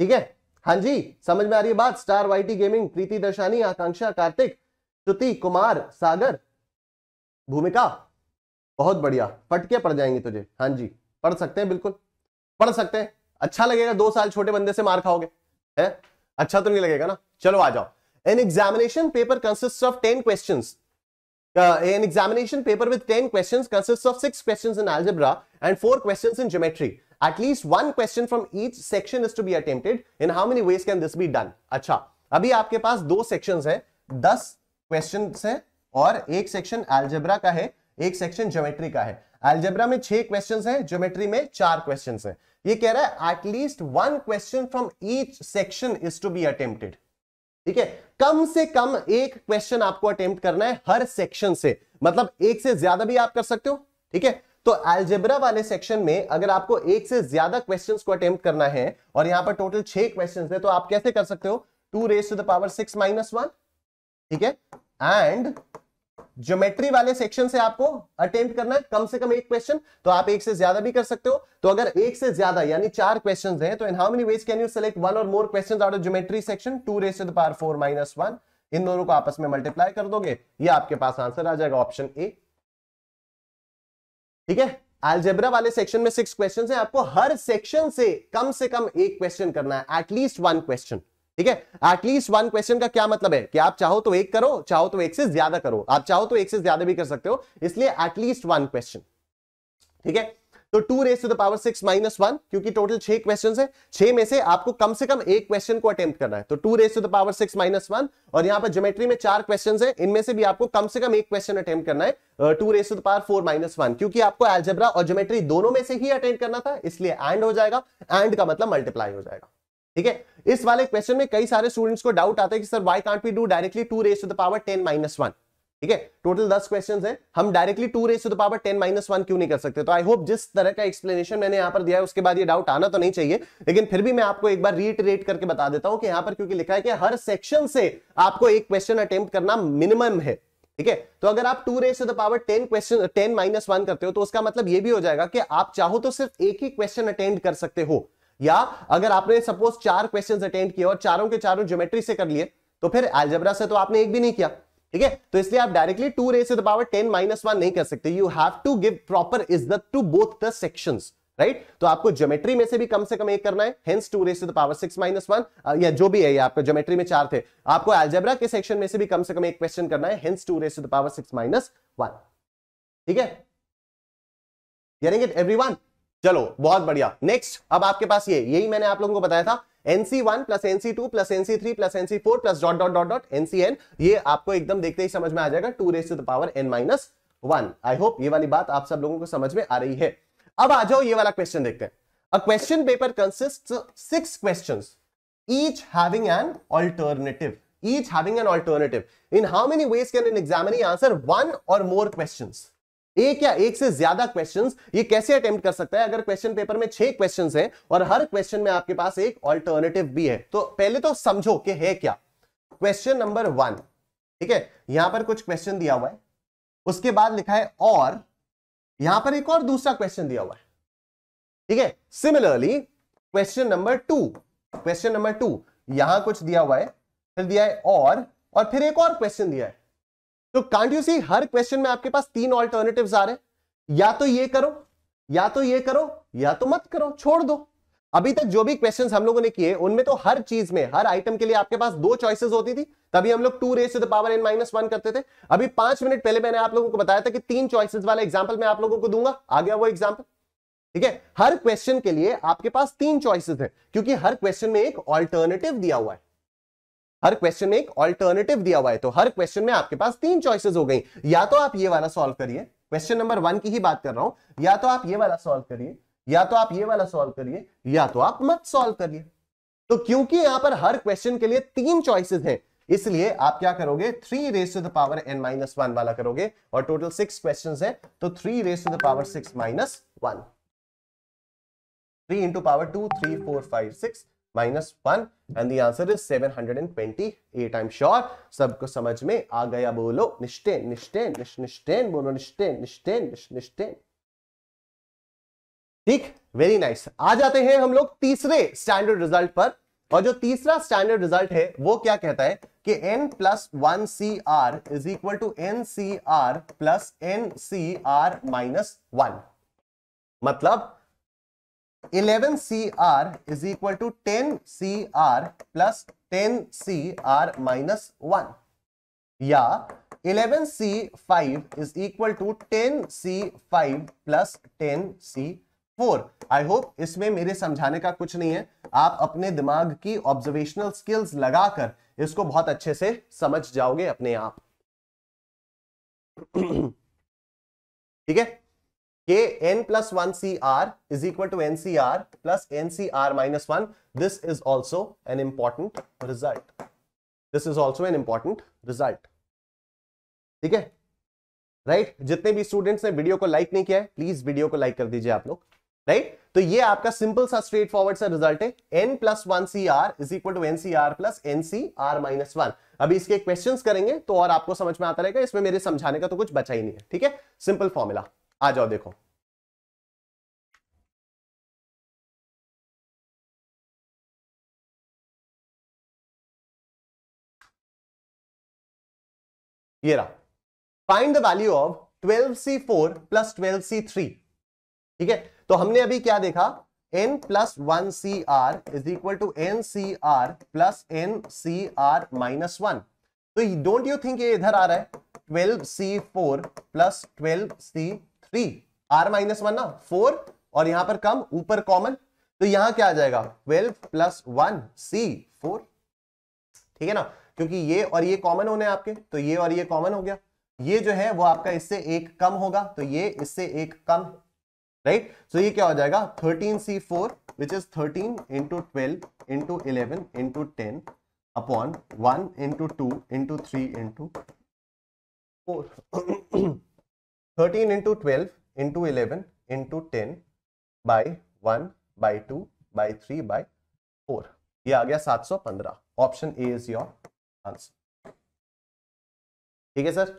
ठीक है हाँ जी समझ में आ रही है बात Star YT Gaming Preeti Darshani Akanksha Kartik Shruti Kumar Sagar Bhumika बहुत बढ़िया फटके पड़ जाएंगे तुझे हाँ जी पढ़ सकते हैं बिल्कुल पढ़ सकते हैं अच्छा लगेगा दो साल छोटे बंदे से मार खाओगे है अच्छा तो नहीं लगेगा ना चलो आ जाओ an examination paper consist of ten question an examination paper with ten question consist of six question in algebra and four question in geometry at least one question from each section is to be attempted in how many ways can this be done acha abhi aapke paas do sections hai 10 questions hai aur ek section algebra ka hai ek section geometry ka hai algebra mein 6 questions hai geometry mein 4 questions hai ye keh raha hai at least one question from each section is to be attempted ठीक है कम से कम एक question आपको attempt करना है हर section से मतलब एक से ज्यादा भी आप कर सकते हो ठीक है तो एल्जेब्रा वाले सेक्शन में अगर आपको एक से ज्यादा क्वेश्चन को अटेम्प्ट करना है और यहां पर टोटल छह क्वेश्चन है तो आप कैसे कर सकते हो two raise to the power six minus one ठीक है एंड ज्योमेट्री वाले सेक्शन से आपको अटेम्प्ट करना है कम से कम एक क्वेश्चन तो आप एक से ज्यादा भी कर सकते हो तो अगर एक से ज्यादा यानी चार क्वेश्चन है तो in how many ways can you select one or more question out of geometry section two raise to the power four minus one इन दोनों को आपस में मल्टीप्लाई कर दोगे ये आपके पास आंसर आ जाएगा ऑप्शन ए ठीक है एल्जेब्रा वाले सेक्शन में सिक्स क्वेश्चन है आपको हर सेक्शन से कम से कम एक क्वेश्चन करना है एटलीस्ट वन क्वेश्चन ठीक है एटलीस्ट वन क्वेश्चन का क्या मतलब है कि आप चाहो तो एक करो चाहो तो एक से ज्यादा करो आप चाहो तो एक से ज्यादा भी कर सकते हो इसलिए एटलीस्ट वन क्वेश्चन ठीक है तो two raise to the six minus one क्योंकि टोटल छह क्वेश्चन है छह में से आपको कम से कम एक क्वेश्चन को अटेम्प्ट करना है तो two raise to the power six minus one और यहां पर ज्योमेट्री में चार क्वेश्चन है इनमें से भी आपको कम से कम एक क्वेश्चन अटेम्प्ट करना है two raise to the power four minus one क्योंकि आपको एल्जेब्रा और ज्योमेट्री दोनों में से ही अटेंड करना था इसलिए एंड हो जाएगा एंड का मतलब मल्टीप्लाई हो जाएगा ठीक है इस वाले क्वेश्चन में कई सारे स्टूडेंट्स को डाउट आता है कि sir why can't we do directly two raise to the power ten minus one ठीक है टोटल दस क्वेश्चन है हम directly two raise to power ten minus one क्यों नहीं कर सकते तो आई होप जिस तरह का एक्सप्लेनेशन मैंने यहाँ पर दिया है उसके बाद ये डाउट आना तो नहीं चाहिए लेकिन फिर भी मैं आपको एक बार रीटरेट करके बता देता हूं कि यहाँ पर क्योंकि लिखा है कि हर सेक्शन से आपको एक क्वेश्चन अटेम्प्ट करना मिनिमम है ठीक है तो अगर आप two raise to power ten question ten minus one करते हो तो उसका मतलब ये भी हो जाएगा कि आप चाहो तो सिर्फ एक ही क्वेश्चन अटेंड कर सकते हो या अगर आपने सपोज चार क्वेश्चन अटेंड किए और चारों के चारों ज्योमेट्री से कर लिए तो फिर एल्जेब्रा से तो आपने एक भी नहीं किया ठीक है तो इसलिए आप directly two raise the power ten minus one नहीं कर सकते you have to give proper इज्जत to both the section right तो आपको ज्योमेट्री में से भी कम से कम एक करना है पावर सिक्स माइनस वन या जो भी है आपको ज्योमेट्री में चार थे आपको एल्जेब्रा के सेक्शन में से भी कम से कम एक क्वेश्चन करना है two raise power six minus one ठीक है एवरीवन चलो बहुत बढ़िया नेक्स्ट अब आपके पास ये यही मैंने आप लोगों को बताया था n C one plus NC two plus n C three plus NC four plus dot dot dot dot n C n ये आपको एकदम देखते ही समझ में आ जाएगा two raise to the power N minus one I hope ये वाली बात आप सब लोगों को समझ में आ रही है अब आ जाओ ये वाला क्वेश्चन देखते हैं a question paper consist six question each having an alternative each having an alternative in how many ways can an examinee answer one or more question एक या एक से ज्यादा क्वेश्चन ये कैसे अटेम्प्ट कर सकता है अगर क्वेश्चन पेपर में छह क्वेश्चन है और हर क्वेश्चन में आपके पास एक ऑल्टरनेटिव भी है तो पहले तो समझो कि है क्या क्वेश्चन नंबर वन ठीक है यहां पर कुछ क्वेश्चन दिया हुआ है उसके बाद लिखा है और यहां पर एक और दूसरा क्वेश्चन दिया हुआ है ठीक है similarly question number two question number two यहां कुछ दिया हुआ है फिर दिया है और और फिर एक और क्वेश्चन दिया है तो कांट यू सी हर क्वेश्चन में आपके पास तीन ऑल्टरनेटिव आ रहे हैं या तो ये करो या तो ये करो या तो मत करो छोड़ दो अभी तक जो भी क्वेश्चन हम लोगों ने किए उनमें तो हर चीज में हर आइटम के लिए आपके पास दो चॉइसेस होती थी तभी हम लोग two raise to the power N minus one करते थे अभी पांच मिनट पहले मैंने आप लोगों को बताया था कि तीन चॉइसेस वाला एग्जाम्पल मैं आप लोगों को दूंगा आ गया वो एग्जाम्पल ठीक है हर क्वेश्चन के लिए आपके पास तीन चॉइसेस है क्योंकि हर क्वेश्चन में एक ऑल्टरनेटिव दिया हुआ है हर क्वेश्चन में एक ऑल्टरनेटिव दिया हुआ है तो हर क्वेश्चन में आपके पास तीन चॉइसेस हो गई या तो आप ये वाला सॉल्व करिए क्वेश्चन नंबर वन की ही बात कर रहा हूं या तो आप ये वाला सॉल्व करिए या तो आप ये वाला सॉल्व करिए या तो आप मत सॉल्व करिए तो क्योंकि यहां पर हर क्वेश्चन के लिए तीन चॉइसेस हैं इसलिए आप क्या करोगे three raise to the power N minus one वाला करोगे और टोटल सिक्स क्वेश्चन है तो three raise to the power six minus one three into power two three four five six minus one and the answer is seven hundred and twenty eight I am sure सबको समझ में आ गया बोलो निश्चय निश्चय निश्चय बोलो निश्चय निश्चय निश्चय ठीक वेरी नाइस आ जाते हैं हम लोग तीसरे स्टैंडर्ड रिजल्ट पर और जो तीसरा स्टैंडर्ड रिजल्ट है वो क्या कहता है कि n plus one C r is equal to n C r plus N C r minus one मतलब eleven C r is equal to ten C r plus ten C r minus one या eleven C five is equal to ten C five plus ten C four I hope इसमें मेरे समझाने का कुछ नहीं है आप अपने दिमाग की ऑब्जर्वेशनल स्किल्स लगाकर इसको बहुत अच्छे से समझ जाओगे अपने आप ठीक है के n plus one C r is equal to n C r plus N C r minus one this is also an important result this is also an important result ठीक है राइट जितने भी स्टूडेंट्स ने video को like नहीं किया है please video को लाइक कर दीजिए आप लोग राइट तो ये आपका सिंपल सा स्ट्रेट फॉरवर्ड सा रिजल्ट है n plus one C r is equal to n C r plus N C r minus one अभी इसके क्वेश्चन करेंगे तो और आपको समझ में आता रहेगा इसमें मेरे समझाने का तो कुछ बचा ही नहीं है ठीक है सिंपल फॉर्मूला आ जाओ देखो ये रहा find the value of 12c4 plus three ठीक है तो हमने अभी क्या देखा n plus one C r is equal to n C r plus N C r minus one तो डोंट यू थिंक ये इधर आ रहा है 12c4 plus C three r minus one ना फोर और यहां पर कम ऊपर कॉमन तो यहां क्या आ जाएगा twelve plus one C four ठीक है ना क्योंकि ये और ये कॉमन होने आपके तो ये और ये कॉमन हो गया ये जो है वो आपका इससे एक कम होगा तो ये इससे एक कम राइट right? सो so ये क्या हो जाएगा thirteen C four which is thirteen into twelve into eleven into ten upon one into two into three into four 13 into 12 into 11 into 10 by 1 by 2 by 3 by 4 ये आ गया 715 option A is your answer ठीक है sir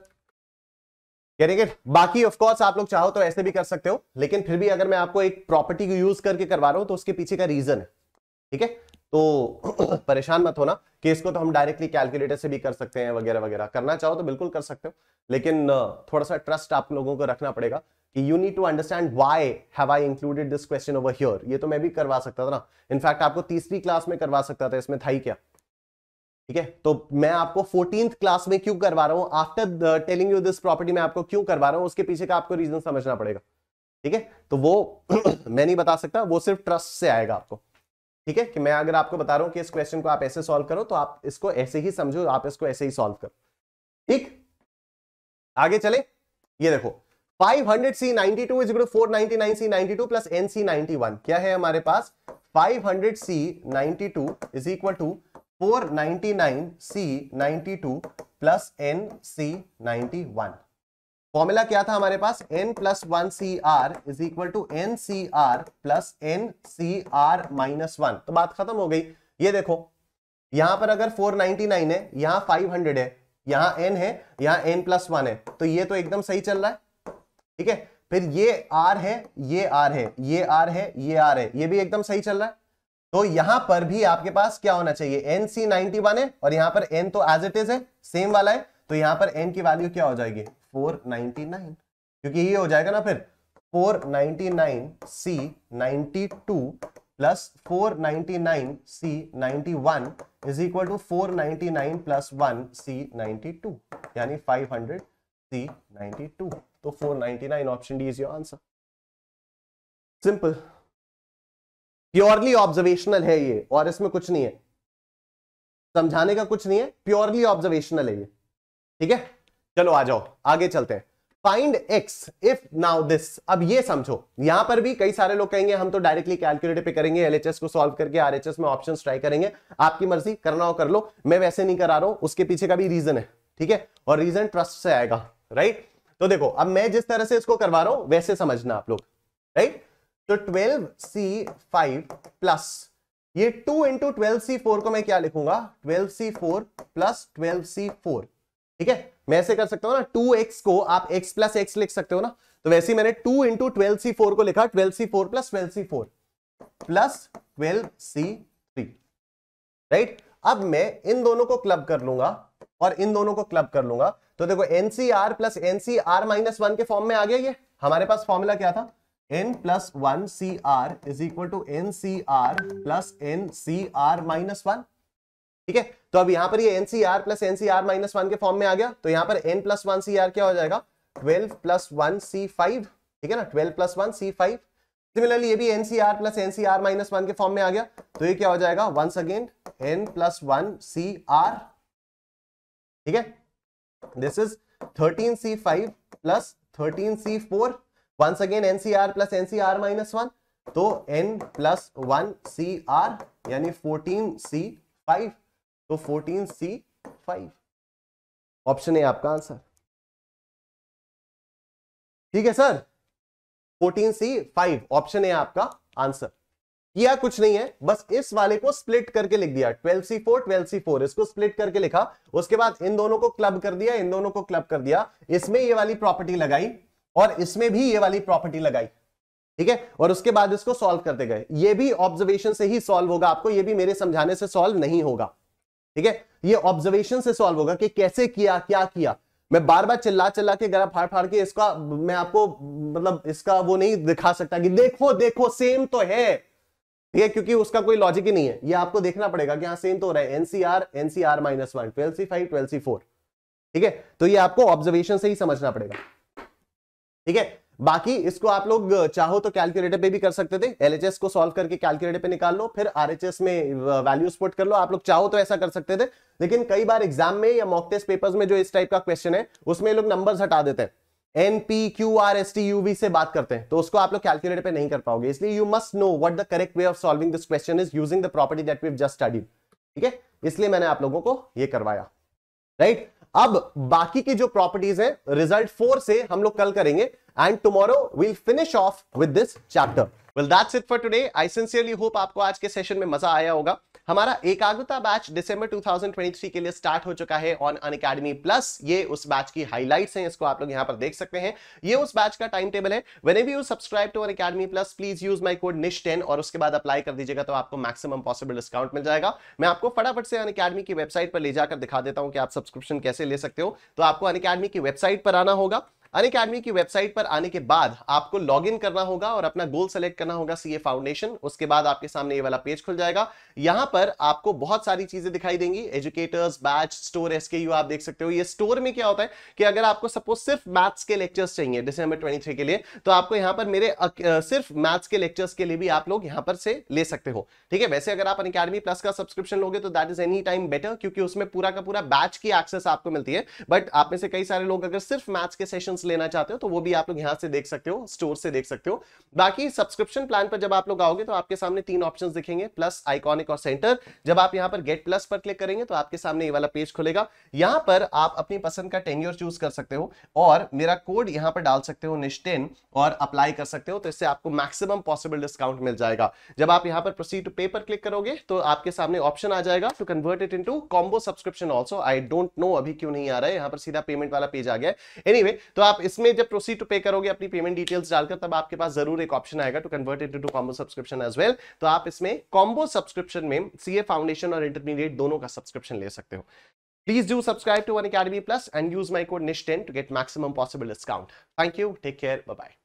करेंगे बाकी of course आप लोग चाहो तो ऐसे भी कर सकते हो लेकिन फिर भी अगर मैं आपको एक प्रॉपर्टी को यूज करके करवा रहा हूं तो उसके पीछे का रीजन है ठीक है तो परेशान मत होना कि इसको तो हम डायरेक्टली कैलकुलेटर से भी कर सकते हैं वगैरह वगैरह करना चाहो तो बिल्कुल कर सकते हो लेकिन थोड़ा सा ट्रस्ट आप लोगों को रखना पड़ेगा कि you need to understand why have I included this question over here ये तो मैं भी करवा सकता था ना इनफैक्ट आपको तीसरी क्लास में करवा सकता था इसमें था ही क्या ठीक है तो मैं आपको फोर्टीन क्लास में क्यों करवा रहा हूँ after telling you this property में आपको क्यों करवा रहा हूँ उसके पीछे का आपको रीजन समझना पड़ेगा ठीक है तो वो मैं नहीं बता सकता वो सिर्फ ट्रस्ट से आएगा आपको ठीक है कि मैं अगर आपको बता रहा हूं कि इस क्वेश्चन को आप ऐसे सॉल्व करो तो आप इसको ऐसे ही समझो आप इसको ऐसे ही सॉल्व करो ठीक आगे चले ये देखो 500 C 92 two is four ninety nine C ninety two plus N C ninety one क्या है हमारे पास 500 C 92 two is equal to four ninety nine C two plus N C ninety one formula क्या था हमारे पास n plus one C r is equal to n C r plus N C r minus one तो बात खत्म हो गई ये देखो यहां पर अगर 499 है यहां 500 है यहां एन है यहां एन प्लस वन है तो ये तो एकदम सही चल रहा है ठीक है फिर ये आर है ये आर है ये आर है ये आर है ये भी एकदम सही चल रहा है तो यहां पर भी आपके पास क्या होना चाहिए एन सी नाइनटी वन है और यहां पर एन तो एज इट इज है सेम वाला है तो यहां पर एन की वैल्यू क्या हो जाएगी फोर नाइनटी नाइन क्योंकि ये हो जाएगा ना फिर four ninety nine C ninety two plus four ninety nine C ninety one is equal to four ninety nine plus one C ninety two यानी five hundred C ninety two तो four ninety nine option D is your answer simple purely observational है ये और इसमें कुछ नहीं है समझाने का कुछ नहीं है प्योरली ऑब्जर्वेशनल है ये ठीक है चलो आ जाओ आगे चलते हैं find x if now this अब ये समझो यहां पर भी कई सारे लोग कहेंगे हम तो डायरेक्टली कैलकुलेटर पे करेंगे एलएचएस को सॉल्व करके आरएचएस में ऑप्शन ट्राई करेंगे आपकी मर्जी करना हो कर लो मैं वैसे नहीं करा रहा हूं उसके पीछे का भी रीजन है ठीक है और रीजन ट्रस्ट से आएगा राइट तो देखो अब मैं जिस तरह से इसको करवा रहा हूं वैसे समझना आप लोग राइट तो ट्वेल्व सी फाइव प्लस ये two into twelve C four को मैं क्या लिखूंगा twelve C four plus twelve C four ठीक है मैं ऐसे कर सकता हूँ ना टू एक्स को आप एक्स प्लस एक्स लिख सकते हो ना तो वैसे ही मैंने two into twelve C four को लिखा twelve C four plus twelve C four plus twelve C three right अब मैं इन दोनों को क्लब कर लूंगा और इन दोनों को क्लब कर लूंगा तो देखो n C r plus n C r minus one के फॉर्म में आ गया ये हमारे पास फॉर्मूला क्या था n plus one C r is equal to n C r plus N C r minus one ठीक है तो अब यहां पर ये n C r plus n C r minus one के फॉर्म में आ गया तो यहां पर n plus one C r क्या हो जाएगा twelve plus one C five ठीक है ना twelve plus one C five similarly ये भी n C r plus n C r minus one के फॉर्म में आ गया तो ये क्या हो जाएगा once again n plus one C r ठीक है this is thirteen C five plus thirteen C four once again n C r plus n C r minus one तो n plus one C r यानी फोर्टीन सी फाइव तो fourteen C five option है आपका answer ठीक है sir fourteen C five option है आपका answer किया कुछ नहीं है बस इस वाले को स्प्लिट करके लिख दिया twelve C four twelve C four इसको स्प्लिट करके लिखा उसके बाद इन दोनों को क्लब कर दिया इन दोनों को क्लब कर दिया इसमें ये वाली प्रॉपर्टी लगाई और इसमें भी ये वाली प्रॉपर्टी लगाई ठीक है और उसके बाद इसको सॉल्व करते गए ये भी ऑब्जर्वेशन से ही सॉल्व होगा आपको ये भी मेरे समझाने से सॉल्व नहीं होगा ठीक है ये ऑब्जर्वेशन से सॉल्व होगा कि कैसे किया क्या किया मैं बार बार चिल्ला चिल्ला के गला फाड़ फाड़ के इसका मैं आपको मतलब इसका वो नहीं दिखा सकता कि देखो देखो सेम तो है ठीक है क्योंकि उसका कोई लॉजिक ही नहीं है ये आपको देखना पड़ेगा कि हाँ सेम तो हो रहा है n C r n C r minus one twelve C five twelve C four ठीक है तो ये आपको ऑब्जर्वेशन से ही समझना पड़ेगा ठीक है बाकी इसको आप लोग चाहो तो कैलकुलेटर पे भी कर सकते थे एलएचएस को सॉल्व करके कैलकुलेटर पे निकाल लो फिर आरएचएस में वैल्यू स्पोर्ट कर लो आप लोग चाहो तो ऐसा कर सकते थे लेकिन कई बार एग्जाम में या मॉक टेस्ट पेपर्स में जो इस टाइप का क्वेश्चन है उसमें लोग नंबर हटा देते हैं N P Q R S T U V से बात करते हैं तो उसको आप लोग कैलकुलेटर पे नहीं कर पाओगे इसलिए you must know what the correct way of solving this question is using the property that we just study ठीक है इसलिए मैंने आप लोगों को ये करवाया राइट right? अब बाकी की जो प्रॉपर्टीज है रिजल्ट फोर से हम लोग कल करेंगे and tomorrow will finish off with this chapter well that's it for today I sincerely hope आपको आज के सेशन में मजा आया होगा हमारा एकाग्रता बैच दिसंबर 2023 के लिए स्टार्ट हो चुका है ऑन अन अकेडमी प्लस ये उस बैच की हाइलाइट्स हैं इसको आप लोग यहां पर देख सकते हैं ये उस बैच का टाइम टेबल है whenever you subscribe to Unacademy plus please use my code Nish ten और उसके बाद अप्लाई कर दीजिएगा तो आपको मैक्सिमम पॉसिबल डिस्काउंट मिल जाएगा मैं आपको फटाफट से अन अकेडमी की वेबसाइट पर ले जाकर दिखा देता हूं कि आप सब्सक्रिप्शन कैसे ले सकते हो तो आपको अन अकेडमी की वेबसाइट पर आना होगा अन अकेडमी की वेबसाइट पर आने के बाद आपको लॉग इन करना होगा और अपना गोल सेलेक्ट करना होगा सीए फाउंडेशन उसके बाद आपके सामने ये वाला पेज खुल जाएगा यहां पर आपको बहुत सारी चीजें दिखाई देंगी एजुकेटर्स बैच स्टोर एसके आप देख सकते हो ये स्टोर में क्या होता है कि अगर आपको सपोज सिर्फ मैथ्स के लेक्चर्स चाहिए डिसंबर ट्वेंटी के लिए तो आपको यहां पर मेरे सिर्फ मैथ्स के लेक्चर्स के लिए भी आप लोग यहां पर से ले सकते हो ठीक है वैसे अगर आप अन अकेडमी प्लस का सब्सक्रिप्शन लोगे तो that is any time better क्योंकि उसमें पूरा का पूरा बैच की एक्सेस आपको मिलती है बट आप में से कई सारे लोग अगर सिर्फ मैथ्स के सेशन ऑप्शंस लेना चाहते हो तो वो भी आप लोग यहाँ से देख सकते हो स्टोर से देख सकते हो बाकी सब्सक्रिप्शन प्लान पर जब आप लोग आओगे तो आपके सामने तीन ऑप्शन दिखेंगे प्लस आइकॉनिक और सेंटर जब आप यहाँ पर गेट प्लस पर क्लिक करेंगे तो आपके सामने ये वाला पेज खुलेगा यहाँ पर आप अपनी पसंद का टेन्यूर चूज कर सकते हो और मेरा कोड यहाँ पर डाल सकते हो निश्टेन और अप्लाई कर सकते हो तो इससे आपको मैक्सिमम पॉसिबल डिस्काउंट मिल जाएगा जब आप यहाँ पर प्रोसीड टू पे पर क्लिक करोगे तो आपके सामने ऑप्शन आ जाएगा to convert it into combo subscription also I don't know अभी क्यों नहीं आ रहा है यहाँ पर सीधा पेमेंट वाला पेज आ गया है anyway, तो आप इसमें जब प्रोसीड टू पे करोगे अपनी पेमेंट डिटेल्स डालकर तब आपके पास जरूर एक ऑप्शन आएगा to convert it to combo subscription as well तो आप इसमें कॉम्बो सब्सक्रिप्शन में सीए फाउंडेशन और इंटरमीडिएट दोनों का सब्सक्रिप्शन ले सकते हो please do subscribe to Unacademy plus and use my code NISH10 to get maximum possible discount. Thank you. Take care. Bye-bye.